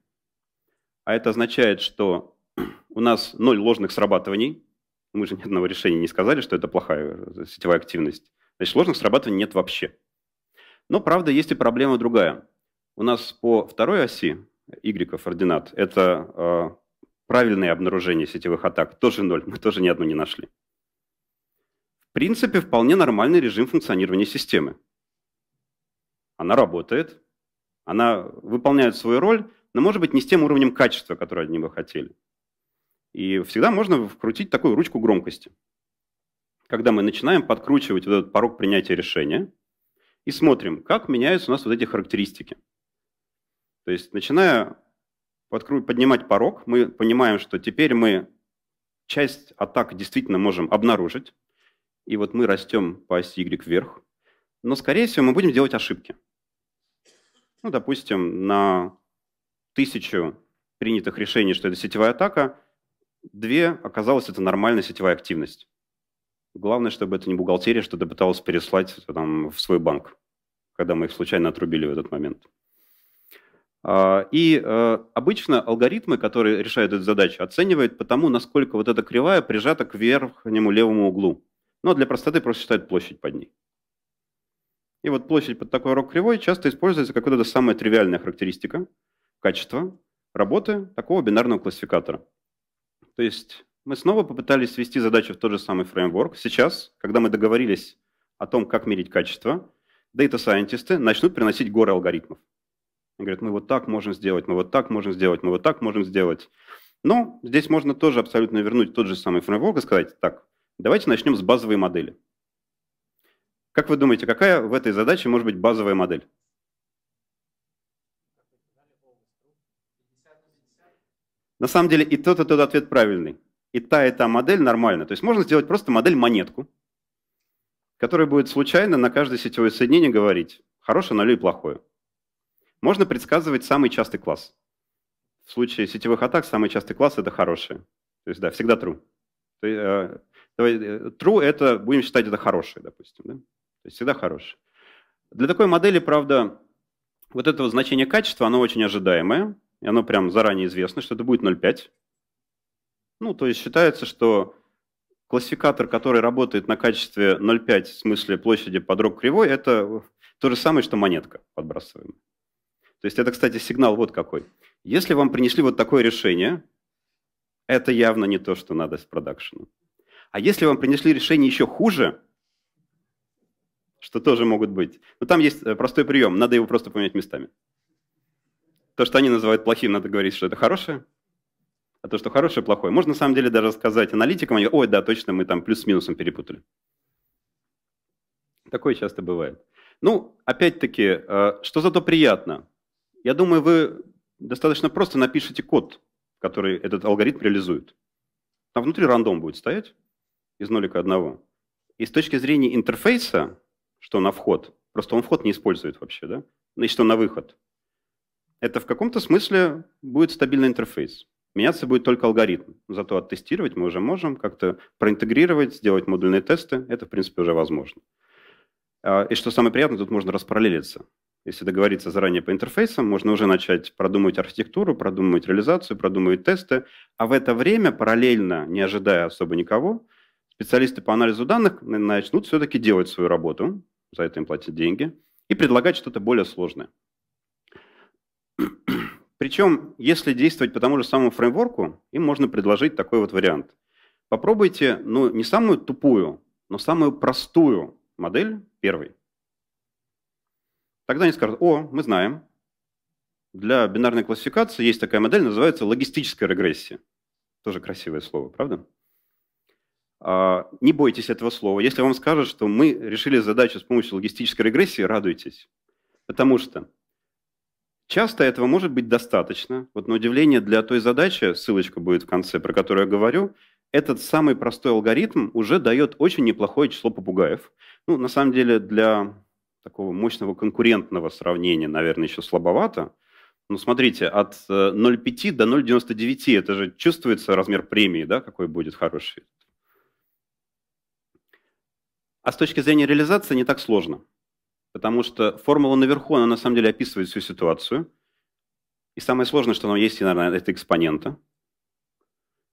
S1: а это означает, что у нас ноль ложных срабатываний, мы же ни одного решения не сказали, что это плохая э, сетевая активность, значит, ложных срабатываний нет вообще. Но, правда, есть и проблема другая. У нас по второй оси Y координат это э, правильное обнаружение сетевых атак, тоже ноль, мы тоже ни одну не нашли. В принципе, вполне нормальный режим функционирования системы она работает, она выполняет свою роль, но, может быть, не с тем уровнем качества, которое они бы хотели. И всегда можно вкрутить такую ручку громкости. Когда мы начинаем подкручивать вот этот порог принятия решения и смотрим, как меняются у нас вот эти характеристики. То есть, начиная поднимать порог, мы понимаем, что теперь мы часть атак действительно можем обнаружить, и вот мы растем по оси Y вверх, но, скорее всего, мы будем делать ошибки ну, допустим, на тысячу принятых решений, что это сетевая атака, две оказалось это нормальная сетевая активность. Главное, чтобы это не бухгалтерия что-то пыталась переслать э, там, в свой банк, когда мы их случайно отрубили в этот момент. А, и э, обычно алгоритмы, которые решают эту задачу, оценивают по тому, насколько вот эта кривая прижата к верхнему левому углу. Но для простоты просто считают площадь под ней. И вот площадь под такой рок-кривой часто используется как вот эта самая тривиальная характеристика качества работы такого бинарного классификатора. То есть мы снова попытались свести задачу в тот же самый фреймворк. Сейчас, когда мы договорились о том, как мерить качество, дата-сайентисты начнут приносить горы алгоритмов. Они говорят, мы вот так можем сделать, мы вот так можем сделать, мы вот так можем сделать. Но здесь можно тоже абсолютно вернуть тот же самый фреймворк и сказать, так, давайте начнем с базовой модели. Как вы думаете, какая в этой задаче может быть базовая модель? На самом деле и тот, и тот ответ правильный. И та, и та модель нормальная. То есть можно сделать просто модель-монетку, которая будет случайно на каждое сетевое соединение говорить хорошее, нулю и плохое. Можно предсказывать самый частый класс. В случае сетевых атак самый частый класс – это хорошие. То есть, да, всегда true. То есть, э, э, true – это, будем считать, это хорошее, допустим. Да? То есть всегда хороший. Для такой модели, правда, вот этого значения качества, оно очень ожидаемое, и оно прям заранее известно, что это будет 0,5. Ну, то есть считается, что классификатор, который работает на качестве 0,5 в смысле площади под подруг кривой, это то же самое, что монетка подбрасываемая. То есть это, кстати, сигнал вот какой. Если вам принесли вот такое решение, это явно не то, что надо с продакшеном. А если вам принесли решение еще хуже, что тоже могут быть. Но там есть э, простой прием, надо его просто поменять местами. То, что они называют плохим, надо говорить, что это хорошее, а то, что хорошее, плохое. Можно на самом деле даже сказать аналитикам, они, ой, да, точно, мы там плюс с минусом перепутали. Такое часто бывает. Ну, опять-таки, э, что зато приятно? Я думаю, вы достаточно просто напишите код, который этот алгоритм реализует. Там внутри рандом будет стоять из нолика одного. И с точки зрения интерфейса, что на вход. Просто он вход не использует вообще, да? И что на выход. Это в каком-то смысле будет стабильный интерфейс. Меняться будет только алгоритм. Зато оттестировать мы уже можем, как-то проинтегрировать, сделать модульные тесты. Это, в принципе, уже возможно. А, и что самое приятное, тут можно распараллелиться. Если договориться заранее по интерфейсам, можно уже начать продумывать архитектуру, продумывать реализацию, продумывать тесты. А в это время, параллельно, не ожидая особо никого, специалисты по анализу данных начнут все-таки делать свою работу, за это им платят деньги, и предлагать что-то более сложное. Причем, если действовать по тому же самому фреймворку, им можно предложить такой вот вариант. Попробуйте, ну, не самую тупую, но самую простую модель первой. Тогда они скажут, о, мы знаем, для бинарной классификации есть такая модель, называется логистическая регрессия. Тоже красивое слово, правда? А, не бойтесь этого слова. Если вам скажут, что мы решили задачу с помощью логистической регрессии, радуйтесь. Потому что часто этого может быть достаточно. Вот на удивление для той задачи, ссылочка будет в конце, про которую я говорю, этот самый простой алгоритм уже дает очень неплохое число попугаев. Ну, на самом деле, для такого мощного конкурентного сравнения, наверное, еще слабовато. Но ну, смотрите, от 0,5 э, до 0,99, это же чувствуется размер премии, да, какой будет хороший а с точки зрения реализации не так сложно, потому что формула наверху, она на самом деле описывает всю ситуацию. И самое сложное, что она есть, наверное, это экспонента.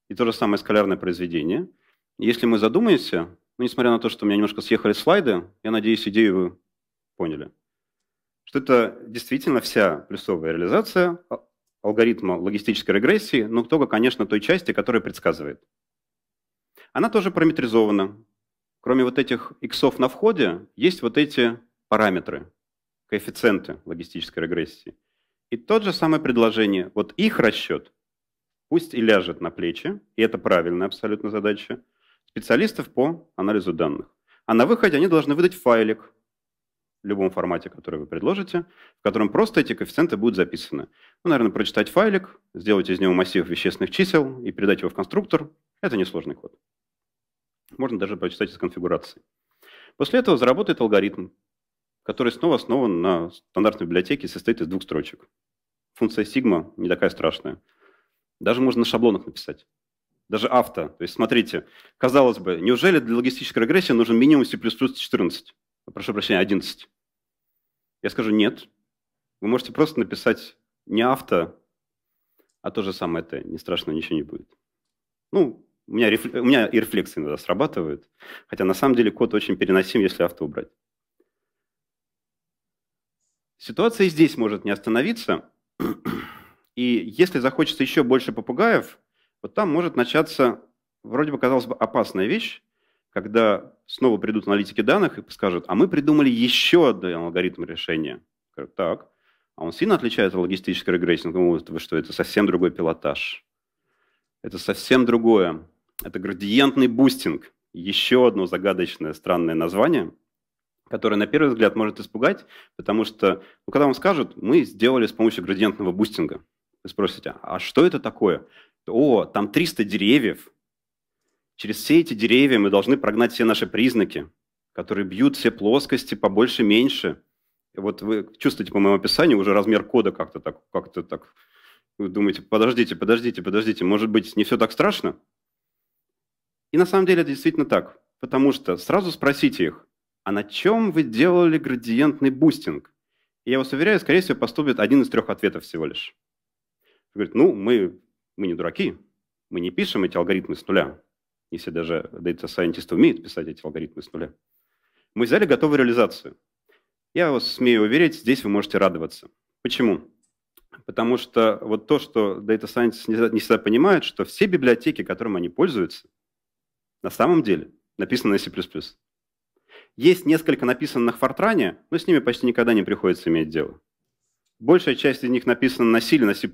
S1: И то же самое скалярное произведение. Если мы задумаемся, ну, несмотря на то, что у меня немножко съехали слайды, я надеюсь, идею вы поняли, что это действительно вся плюсовая реализация а, алгоритма логистической регрессии, но только, конечно, той части, которая предсказывает. Она тоже параметризована, кроме вот этих иксов на входе, есть вот эти параметры, коэффициенты логистической регрессии. И тот же самое предложение, вот их расчет пусть и ляжет на плечи, и это правильная абсолютно задача, специалистов по анализу данных. А на выходе они должны выдать файлик в любом формате, который вы предложите, в котором просто эти коэффициенты будут записаны. Ну, наверное, прочитать файлик, сделать из него массив вещественных чисел и передать его в конструктор – это несложный код. Можно даже прочитать из конфигурации. После этого заработает алгоритм, который снова основан на стандартной библиотеке и состоит из двух строчек. Функция сигма не такая страшная. Даже можно на шаблонах написать. Даже авто. То есть, смотрите, казалось бы, неужели для логистической регрессии нужен минимум C++ 14? А прошу прощения, 11. Я скажу, нет. Вы можете просто написать не авто, а то же самое Т. Не страшно, ничего не будет. Ну, у меня, реф... у меня и рефлексы иногда срабатывают. Хотя на самом деле код очень переносим, если авто убрать. Ситуация и здесь может не остановиться. И если захочется еще больше попугаев, вот там может начаться, вроде бы, казалось бы, опасная вещь, когда снова придут аналитики данных и скажут, а мы придумали еще один алгоритм решения. Говорят, так, а он сильно отличается от логистической регрессии? Ну, вы что, это совсем другой пилотаж. Это совсем другое. Это градиентный бустинг. Еще одно загадочное, странное название, которое на первый взгляд может испугать, потому что, ну, когда вам скажут, мы сделали с помощью градиентного бустинга, вы спросите, а что это такое? О, там 300 деревьев. Через все эти деревья мы должны прогнать все наши признаки, которые бьют все плоскости побольше-меньше. Вот вы чувствуете по моему описанию уже размер кода как-то так, как-то так. Вы думаете, подождите, подождите, подождите, может быть, не все так страшно? И на самом деле это действительно так, потому что сразу спросите их, а на чем вы делали градиентный бустинг? И я вас уверяю, скорее всего, поступит один из трех ответов всего лишь. Говорит, ну, мы, мы не дураки, мы не пишем эти алгоритмы с нуля, если даже дата-сайентисты умеют писать эти алгоритмы с нуля. Мы взяли готовую реализацию. Я вас смею уверить, здесь вы можете радоваться. Почему? Потому что вот то, что Data Science не всегда понимают, что все библиотеки, которыми они пользуются – на самом деле написано на C++. Есть несколько написанных в Fortran, но с ними почти никогда не приходится иметь дело. Большая часть из них написана на C или на C++.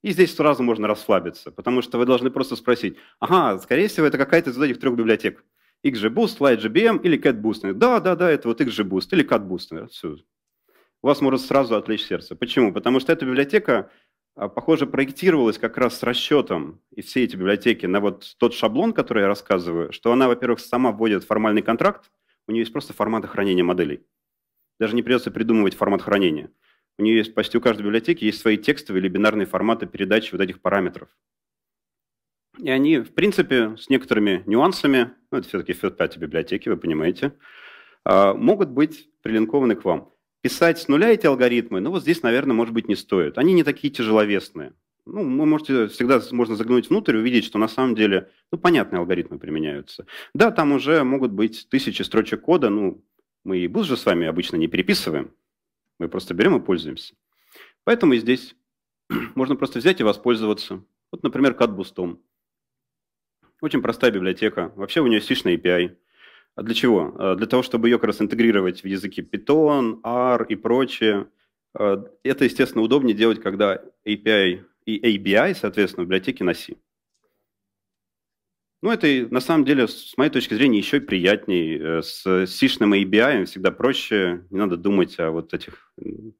S1: И здесь сразу можно расслабиться, потому что вы должны просто спросить, ага, скорее всего, это какая-то из этих трех библиотек. XGBoost, LightGBM или CatBoost. Да, да, да, это вот XGBoost или CatBoost. Все. У вас может сразу отвлечь сердце. Почему? Потому что эта библиотека а, похоже, проектировалась как раз с расчетом и все эти библиотеки на вот тот шаблон, который я рассказываю, что она, во-первых, сама вводит формальный контракт, у нее есть просто форматы хранения моделей. Даже не придется придумывать формат хранения. У нее есть почти у каждой библиотеки есть свои текстовые или бинарные форматы передачи вот этих параметров. И они, в принципе, с некоторыми нюансами, ну, это все-таки FED5 библиотеки, вы понимаете, а, могут быть прилинкованы к вам писать с нуля эти алгоритмы, ну вот здесь, наверное, может быть, не стоит. Они не такие тяжеловесные. Ну, вы можете всегда можно заглянуть внутрь и увидеть, что на самом деле, ну, понятные алгоритмы применяются. Да, там уже могут быть тысячи строчек кода, ну, мы и был же с вами обычно не переписываем, мы просто берем и пользуемся. Поэтому и здесь можно просто взять и воспользоваться. Вот, например, катбустом. Очень простая библиотека. Вообще у нее сишный API. А для чего? А для того, чтобы ее как раз интегрировать в языки Python, R и прочее. А это, естественно, удобнее делать, когда API и ABI, соответственно, в библиотеке на C. Ну, это, на самом деле, с моей точки зрения, еще и приятней. Э, с сишным ABI всегда проще. Не надо думать о вот этих,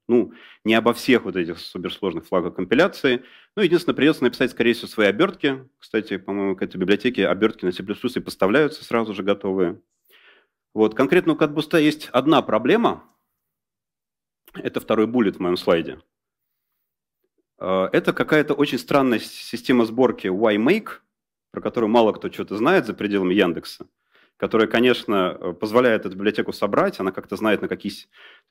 S1: ну, не обо всех вот этих суперсложных флагах компиляции. Ну, единственное, придется написать, скорее всего, свои обертки. Кстати, по-моему, к этой библиотеке обертки на C++ и поставляются сразу же готовые. Вот, конкретно у Катбуста есть одна проблема. Это второй буллет в моем слайде. Э, это какая-то очень странная система сборки YMake, про которую мало кто что-то знает за пределами Яндекса, которая, конечно, э, позволяет эту библиотеку собрать, она как-то знает на какие... То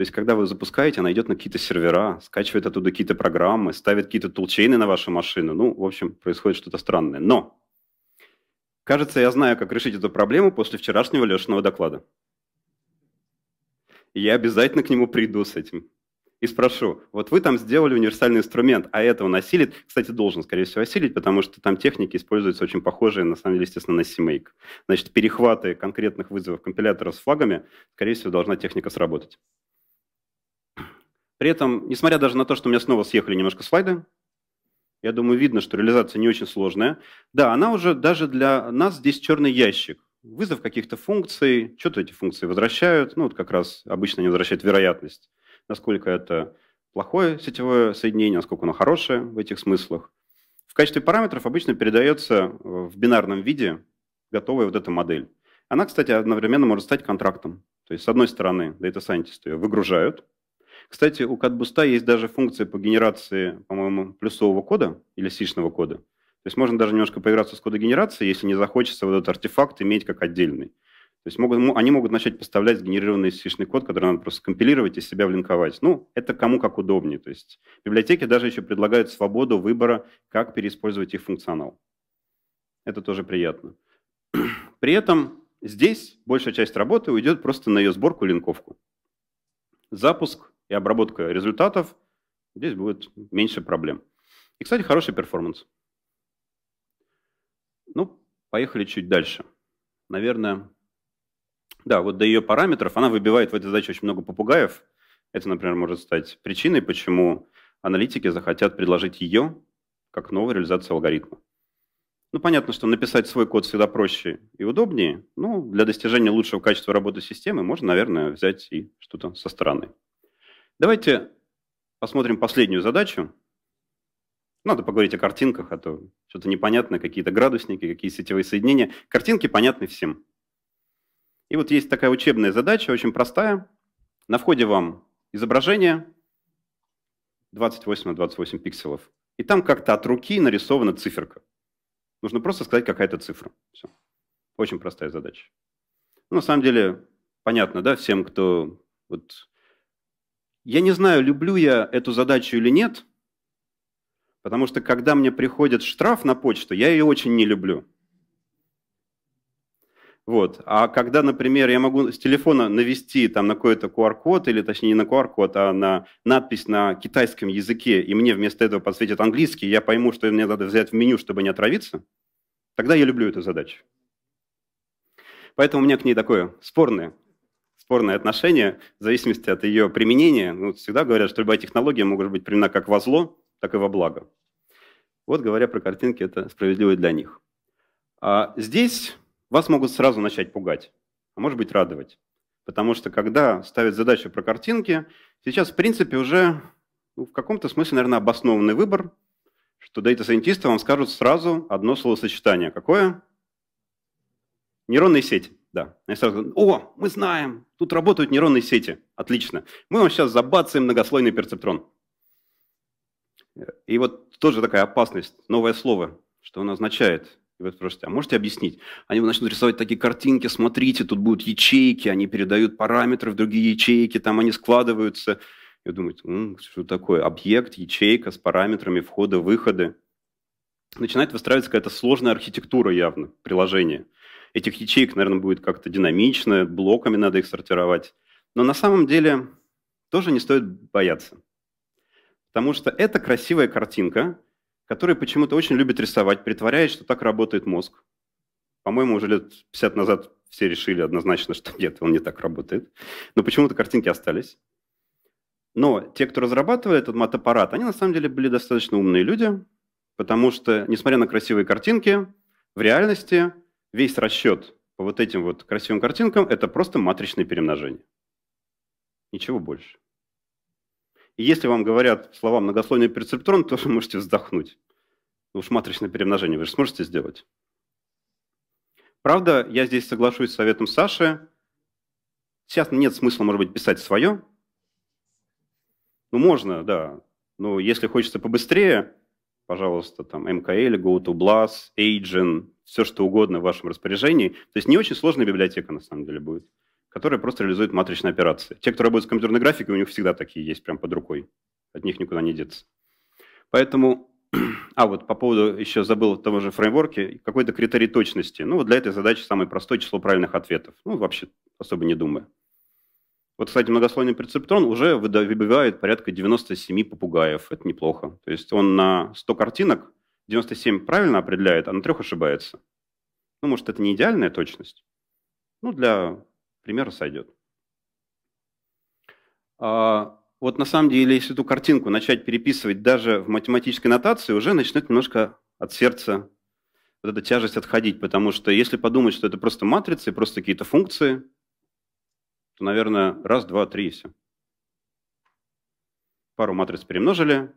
S1: есть, когда вы запускаете, она идет на какие-то сервера, скачивает оттуда какие-то программы, ставит какие-то тулчейны на вашу машину. Ну, в общем, происходит что-то странное. Но Кажется, я знаю, как решить эту проблему после вчерашнего Лешиного доклада. И я обязательно к нему приду с этим. И спрошу, вот вы там сделали универсальный инструмент, а этого насилит, кстати, должен, скорее всего, осилить, потому что там техники используются очень похожие, на самом деле, естественно, на CMake. Значит, перехваты конкретных вызовов компилятора с флагами, скорее всего, должна техника сработать. При этом, несмотря даже на то, что у меня снова съехали немножко слайды, я думаю, видно, что реализация не очень сложная. Да, она уже даже для нас здесь черный ящик. Вызов каких-то функций, что-то эти функции возвращают. Ну, вот как раз обычно они возвращают вероятность. Насколько это плохое сетевое соединение, насколько оно хорошее в этих смыслах. В качестве параметров обычно передается э, в бинарном виде готовая вот эта модель. Она, кстати, одновременно может стать контрактом. То есть, с одной стороны, Data Scientist ее выгружают, кстати, у Катбуста есть даже функция по генерации, по-моему, плюсового кода или сишного кода. То есть можно даже немножко поиграться с кодогенерацией, если не захочется вот этот артефакт иметь как отдельный. То есть могут, они могут начать поставлять сгенерированный сишный код, который надо просто компилировать и себя влинковать. Ну, это кому как удобнее. То есть библиотеки даже еще предлагают свободу выбора, как переиспользовать их функционал. Это тоже приятно. При этом здесь большая часть работы уйдет просто на ее сборку линковку. Запуск и обработка результатов, здесь будет меньше проблем. И, кстати, хороший перформанс. Ну, поехали чуть дальше. Наверное, да, вот до ее параметров, она выбивает в этой задаче очень много попугаев. Это, например, может стать причиной, почему аналитики захотят предложить ее как новую реализацию алгоритма. Ну, понятно, что написать свой код всегда проще и удобнее. Ну, для достижения лучшего качества работы системы можно, наверное, взять и что-то со стороны. Давайте посмотрим последнюю задачу. Надо поговорить о картинках, а то что-то непонятно, какие-то градусники, какие сетевые соединения. Картинки понятны всем. И вот есть такая учебная задача, очень простая. На входе вам изображение 28 на 28 пикселов. И там как-то от руки нарисована циферка. Нужно просто сказать, какая это цифра. Все. Очень простая задача. Ну, на самом деле, понятно, да, всем, кто вот я не знаю, люблю я эту задачу или нет, потому что когда мне приходит штраф на почту, я ее очень не люблю. Вот. А когда, например, я могу с телефона навести там на какой-то QR-код, или точнее не на QR-код, а на надпись на китайском языке, и мне вместо этого подсветит английский, я пойму, что мне надо взять в меню, чтобы не отравиться, тогда я люблю эту задачу. Поэтому у меня к ней такое спорное спорное отношение в зависимости от ее применения. Ну, всегда говорят, что любая технология может быть применена как во зло, так и во благо. Вот говоря про картинки, это справедливо для них. А здесь вас могут сразу начать пугать, а может быть радовать. Потому что когда ставят задачу про картинки, сейчас в принципе уже ну, в каком-то смысле, наверное, обоснованный выбор, что дата-сайентисты вам скажут сразу одно словосочетание. Какое? Нейронные сети. Да. Я сразу о, мы знаем, тут работают нейронные сети. Отлично. Мы вам сейчас забацаем многослойный перцептрон. И вот тоже такая опасность, новое слово, что оно означает. И вы спросите, а можете объяснить? Они начнут рисовать такие картинки, смотрите, тут будут ячейки, они передают параметры в другие ячейки, там они складываются. И вы М, что такое? Объект, ячейка с параметрами входа, выхода. Начинает выстраиваться какая-то сложная архитектура явно, приложение – этих ячеек, наверное, будет как-то динамично, блоками надо их сортировать. Но на самом деле тоже не стоит бояться. Потому что это красивая картинка, которую почему-то очень любят рисовать, притворяясь, что так работает мозг. По-моему, уже лет 50 назад все решили однозначно, что нет, он не так работает. Но почему-то картинки остались. Но те, кто разрабатывали этот мат-аппарат, они на самом деле были достаточно умные люди, потому что, несмотря на красивые картинки, в реальности – весь расчет по вот этим вот красивым картинкам – это просто матричное перемножение. Ничего больше. И если вам говорят слова многослойный перцептрон, то вы можете вздохнуть. Ну уж матричное перемножение вы же сможете сделать. Правда, я здесь соглашусь с советом Саши. Сейчас нет смысла, может быть, писать свое. Ну, можно, да. Но если хочется побыстрее, пожалуйста, там, MKL, GoToBlast, Agent, все, что угодно в вашем распоряжении. То есть не очень сложная библиотека, на самом деле, будет, которая просто реализует матричные операции. Те, кто работает с компьютерной графикой, у них всегда такие есть прям под рукой. От них никуда не деться. Поэтому а, вот по поводу, еще забыл в том же фреймворке, какой-то критерий точности. Ну, вот для этой задачи самое простое число правильных ответов. Ну, вообще особо не думая. Вот, кстати, многослойный перцептрон уже выбивает порядка 97 попугаев. Это неплохо. То есть он на 100 картинок 97 правильно определяет, а на трех ошибается. Ну, может, это не идеальная точность. Ну, для примера сойдет. А, вот на самом деле, если эту картинку начать переписывать даже в математической нотации, уже начнет немножко от сердца вот эта тяжесть отходить, потому что если подумать, что это просто матрицы, просто какие-то функции, то, наверное, раз, два, три, все. Пару матриц перемножили,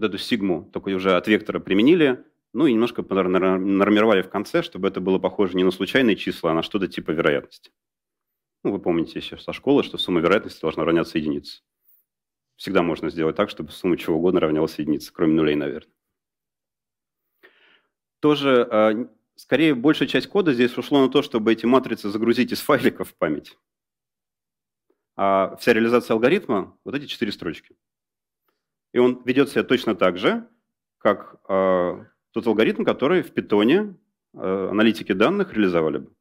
S1: вот эту сигму, такой уже от вектора применили, ну и немножко нормировали в конце, чтобы это было похоже не на случайные числа, а на что-то типа вероятности. Ну, вы помните еще со школы, что сумма вероятности должна равняться единице. Всегда можно сделать так, чтобы сумма чего угодно равнялась единице, кроме нулей, наверное. Тоже, а, скорее, большая часть кода здесь ушло на то, чтобы эти матрицы загрузить из файликов в память. А вся реализация алгоритма – вот эти четыре строчки – и он ведет себя точно так же, как э, тот алгоритм, который в питоне э, аналитики данных реализовали бы.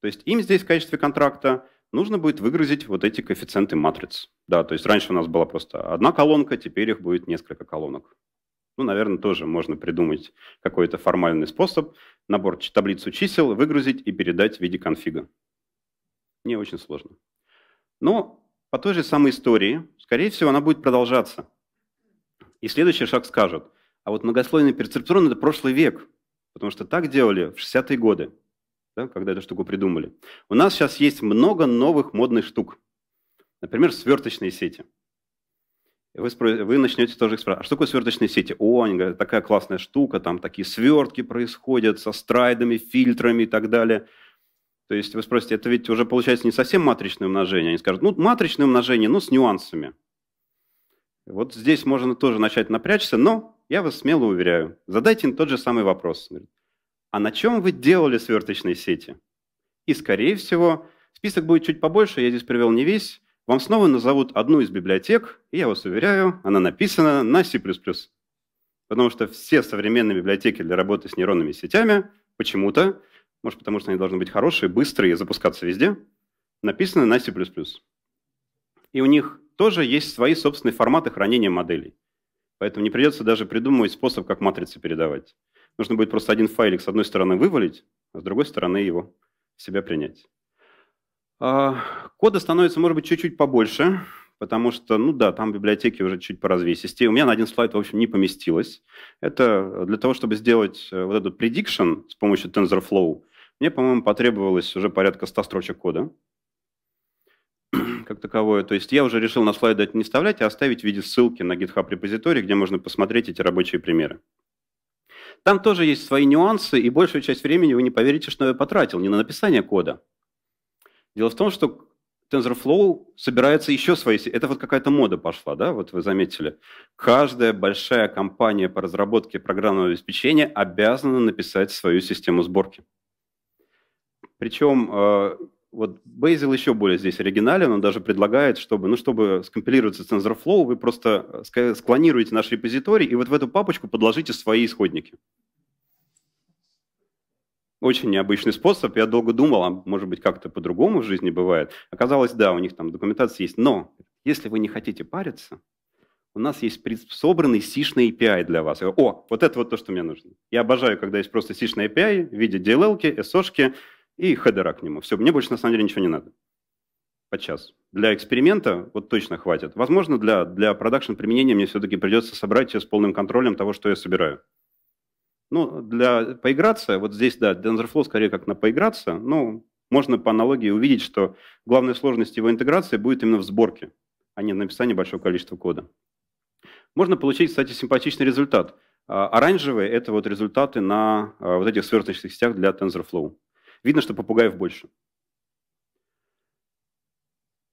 S1: То есть им здесь в качестве контракта нужно будет выгрузить вот эти коэффициенты матриц. Да, то есть раньше у нас была просто одна колонка, теперь их будет несколько колонок. Ну, наверное, тоже можно придумать какой-то формальный способ, набор таблицу чисел выгрузить и передать в виде конфига. Не очень сложно. Но по той же самой истории, скорее всего, она будет продолжаться. И следующий шаг скажут, а вот многослойный перцептрон – это прошлый век, потому что так делали в 60-е годы, да, когда эту штуку придумали. У нас сейчас есть много новых модных штук. Например, сверточные сети. Вы, спро... вы начнете тоже спрашивать, а что такое сверточные сети? О, они говорят, такая классная штука, там такие свертки происходят со страйдами, фильтрами и так далее. То есть вы спросите, это ведь уже получается не совсем матричное умножение. Они скажут, ну, матричное умножение, но с нюансами. Вот здесь можно тоже начать напрячься, но я вас смело уверяю, задайте им тот же самый вопрос. А на чем вы делали сверточные сети? И, скорее всего, список будет чуть побольше, я здесь привел не весь. Вам снова назовут одну из библиотек, и я вас уверяю, она написана на C++. Потому что все современные библиотеки для работы с нейронными сетями почему-то, может потому что они должны быть хорошие, быстрые, запускаться везде, написаны на C++. И у них тоже есть свои собственные форматы хранения моделей. Поэтому не придется даже придумывать способ, как матрицы передавать. Нужно будет просто один файлик с одной стороны вывалить, а с другой стороны его в себя принять. А, кода становится, может быть, чуть-чуть побольше, потому что, ну да, там библиотеки уже чуть поразвесистее. У меня на один слайд, в общем, не поместилось. Это для того, чтобы сделать э, вот этот prediction с помощью TensorFlow, мне, по-моему, потребовалось уже порядка 100 строчек кода как таковое. То есть я уже решил на слайды это не вставлять, а оставить в виде ссылки на GitHub репозиторий, где можно посмотреть эти рабочие примеры. Там тоже есть свои нюансы, и большую часть времени вы не поверите, что я потратил, не на написание кода. Дело в том, что TensorFlow собирается еще свои... Это вот какая-то мода пошла, да, вот вы заметили. Каждая большая компания по разработке программного обеспечения обязана написать свою систему сборки. Причем э, вот Bazel еще более здесь оригинален, он даже предлагает, чтобы, ну, чтобы скомпилироваться с TensorFlow, вы просто э, склонируете наш репозиторий и вот в эту папочку подложите свои исходники. Очень необычный способ. Я долго думал, а может быть как-то по-другому в жизни бывает. Оказалось, да, у них там документация есть. Но если вы не хотите париться, у нас есть собранный сишный API для вас. Говорю, О, вот это вот то, что мне нужно. Я обожаю, когда есть просто сишный API в виде DLL-ки, и хедера к нему. Все, мне больше на самом деле ничего не надо. Подчас. Для эксперимента вот точно хватит. Возможно, для, для продакшн применения мне все-таки придется собрать все с полным контролем того, что я собираю. Ну, для поиграться, вот здесь, да, TensorFlow скорее как на поиграться, ну, можно по аналогии увидеть, что главная сложность его интеграции будет именно в сборке, а не в написании большого количества кода. Можно получить, кстати, симпатичный результат. А, оранжевые – это вот результаты на а, вот этих сверхсетях для TensorFlow. Видно, что попугаев больше.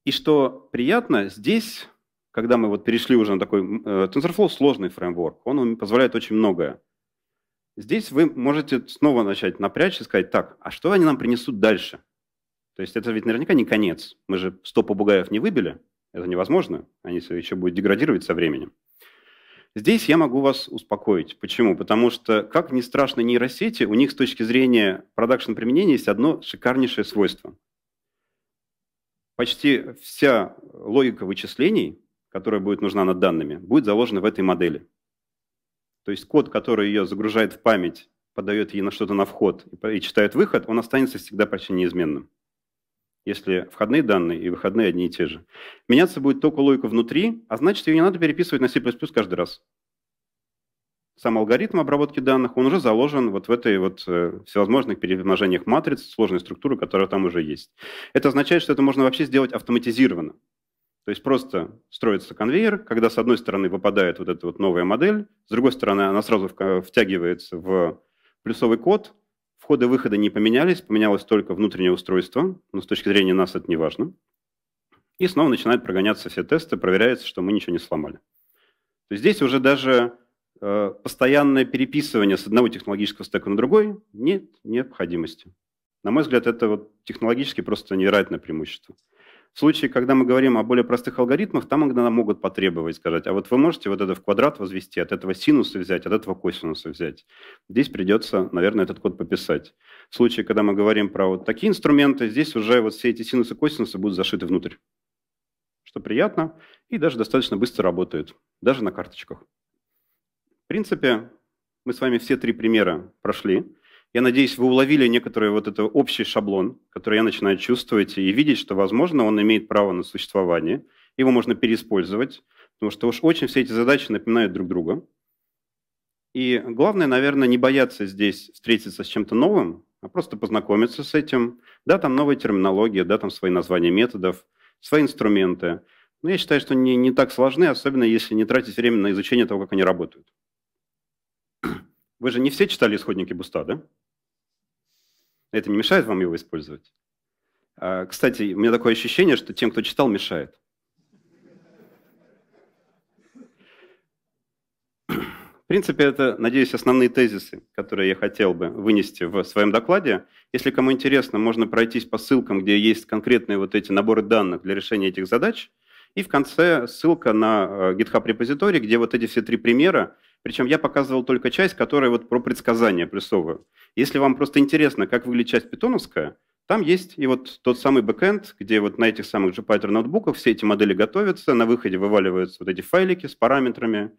S1: И что приятно, здесь, когда мы вот перешли уже на такой... Э, TensorFlow сложный фреймворк, он позволяет очень многое. Здесь вы можете снова начать напрячь и сказать, так, а что они нам принесут дальше? То есть это ведь наверняка не конец. Мы же 100 попугаев не выбили, это невозможно, они еще будут деградировать со временем. Здесь я могу вас успокоить. Почему? Потому что, как ни страшно нейросети, у них с точки зрения продакшн-применения есть одно шикарнейшее свойство. Почти вся логика вычислений, которая будет нужна над данными, будет заложена в этой модели. То есть код, который ее загружает в память, подает ей на что-то на вход и читает выход, он останется всегда почти неизменным если входные данные и выходные одни и те же. Меняться будет только логика внутри, а значит, ее не надо переписывать на C++ каждый раз. Сам алгоритм обработки данных, он уже заложен вот в этой вот э, всевозможных перемножениях матриц, сложной структуры, которая там уже есть. Это означает, что это можно вообще сделать автоматизированно. То есть просто строится конвейер, когда с одной стороны выпадает вот эта вот новая модель, с другой стороны она сразу втягивается в плюсовый код, Входы и выходы не поменялись, поменялось только внутреннее устройство, но с точки зрения нас это не важно. И снова начинают прогоняться все тесты, проверяется, что мы ничего не сломали. То есть здесь уже даже э, постоянное переписывание с одного технологического стека на другой нет необходимости. На мой взгляд, это вот технологически просто невероятное преимущество. В случае, когда мы говорим о более простых алгоритмах, там иногда могут потребовать, сказать, а вот вы можете вот это в квадрат возвести, от этого синуса взять, от этого косинуса взять. Здесь придется, наверное, этот код пописать. В случае, когда мы говорим про вот такие инструменты, здесь уже вот все эти синусы и косинусы будут зашиты внутрь, что приятно, и даже достаточно быстро работают, даже на карточках. В принципе, мы с вами все три примера прошли. Я надеюсь, вы уловили некоторый вот этот общий шаблон, который я начинаю чувствовать и видеть, что, возможно, он имеет право на существование, его можно переиспользовать, потому что уж очень все эти задачи напоминают друг друга. И главное, наверное, не бояться здесь встретиться с чем-то новым, а просто познакомиться с этим. Да, там новая терминология, да, там свои названия методов, свои инструменты. Но я считаю, что они не так сложны, особенно если не тратить время на изучение того, как они работают. Вы же не все читали исходники Буста, да? Это не мешает вам его использовать? А, кстати, у меня такое ощущение, что тем, кто читал, мешает. В принципе, это, надеюсь, основные тезисы, которые я хотел бы вынести в своем докладе. Если кому интересно, можно пройтись по ссылкам, где есть конкретные вот эти наборы данных для решения этих задач. И в конце ссылка на э, GitHub репозиторий, где вот эти все три примера причем я показывал только часть, которая вот про предсказания прессовую. Если вам просто интересно, как выглядит часть питоновская, там есть и вот тот самый бэкэнд, где вот на этих самых Jupyter ноутбуках все эти модели готовятся, на выходе вываливаются вот эти файлики с параметрами,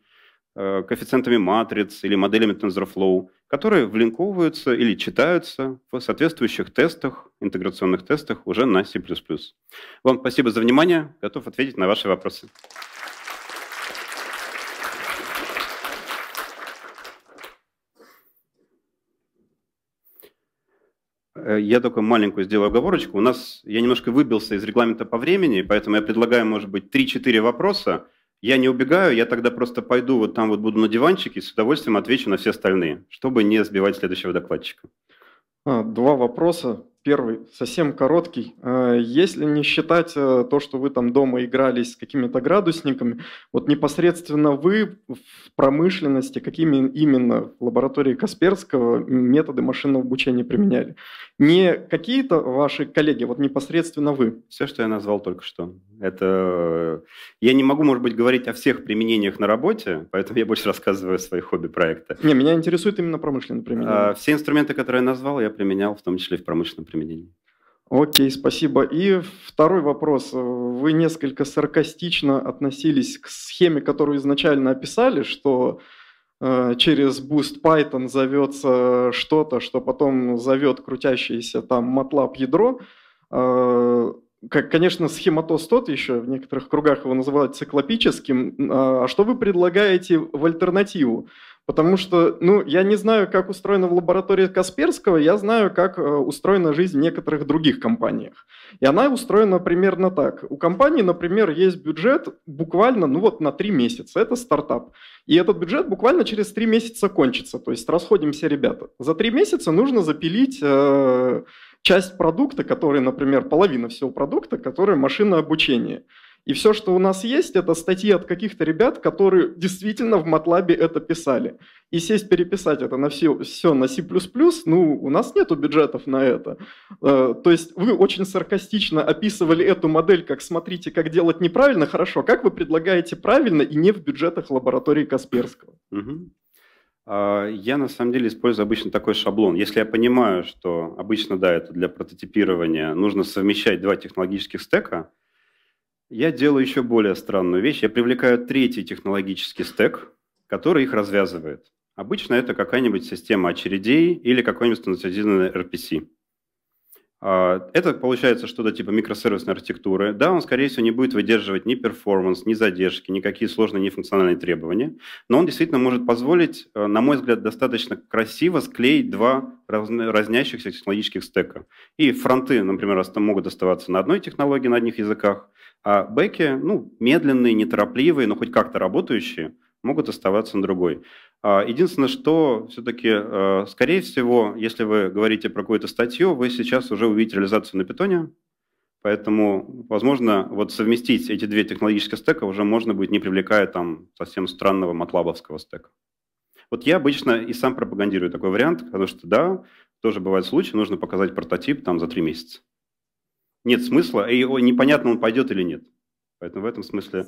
S1: э, коэффициентами матриц или моделями TensorFlow, которые влинковываются или читаются в соответствующих тестах, интеграционных тестах уже на C++. Вам спасибо за внимание. Готов ответить на ваши вопросы. Э, я только маленькую сделаю оговорочку. У нас, я немножко выбился из регламента по времени, поэтому я предлагаю, может быть, 3-4 вопроса. Я не убегаю, я тогда просто пойду вот там вот буду на диванчике и с удовольствием отвечу на все остальные, чтобы не сбивать следующего докладчика.
S2: А, два вопроса первый, совсем короткий. Э, если не считать э, то, что вы там дома игрались с какими-то градусниками, вот непосредственно вы в промышленности, какими именно в лаборатории Касперского методы машинного обучения применяли? Не какие-то ваши коллеги, вот непосредственно вы? Все, что я назвал только что.
S1: Это э, я не могу, может быть, говорить о всех применениях на работе, поэтому я больше рассказываю о своих хобби проектах Не,
S2: меня интересует именно промышленное применение. А,
S1: все инструменты, которые я назвал, я применял, в том числе и в промышленном применении.
S2: Окей, спасибо. И второй вопрос. Вы несколько саркастично относились к схеме, которую изначально описали, что э, через Boost Python зовется что-то, что потом зовет крутящееся там MATLAB ядро э, как, конечно, схематоз тот еще, в некоторых кругах его называют циклопическим. А, а что вы предлагаете в альтернативу? Потому что, ну, я не знаю, как устроена в лаборатории Касперского, я знаю, как э, устроена жизнь в некоторых других компаниях. И она устроена примерно так. У компании, например, есть бюджет буквально, ну вот, на три месяца. Это стартап. И этот бюджет буквально через три месяца кончится. То есть расходимся, ребята. За три месяца нужно запилить э, часть продукта, который, например, половина всего продукта, который машинное обучение. И все, что у нас есть, это статьи от каких-то ребят, которые действительно в MATLAB это писали. И сесть переписать это на все, все на C++, ну, у нас нету бюджетов на это. Э, то есть вы очень саркастично описывали эту модель, как смотрите, как делать неправильно, хорошо, как вы предлагаете правильно и не в бюджетах лаборатории Касперского.
S1: Угу. А, я на самом деле использую обычно такой шаблон. Если я понимаю, что обычно, да, это для прототипирования нужно совмещать два технологических стека, я делаю еще более странную вещь. Я привлекаю третий технологический стек, который их развязывает. Обычно это какая-нибудь система очередей или какой-нибудь стандартизированный RPC. А, это получается что-то типа микросервисной архитектуры. Да, он, скорее всего, не будет выдерживать ни перформанс, ни задержки, никакие сложные нефункциональные требования, но он действительно может позволить, э, на мой взгляд, достаточно красиво склеить два разнящихся технологических стека. И фронты, например, могут оставаться на одной технологии, на одних языках, а бэки, ну, медленные, неторопливые, но хоть как-то работающие – могут оставаться на другой. А, единственное, что все-таки, э, скорее всего, если вы говорите про какую-то статью, вы сейчас уже увидите реализацию на питоне, поэтому, возможно, вот совместить эти две технологические стека уже можно будет, не привлекая там совсем странного матлабовского стека. Вот я обычно и сам пропагандирую такой вариант, потому что, да, тоже бывают случаи, нужно показать прототип там за три месяца. Нет смысла, и непонятно, он пойдет или нет. Поэтому в этом смысле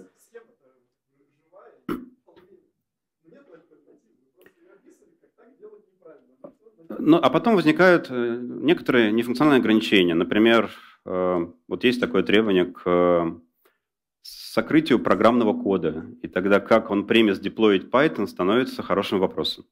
S1: Ну, а потом возникают э, некоторые нефункциональные ограничения. Например, э, вот есть такое требование к э, сокрытию программного кода. И тогда как он премис деплоить Python становится хорошим вопросом.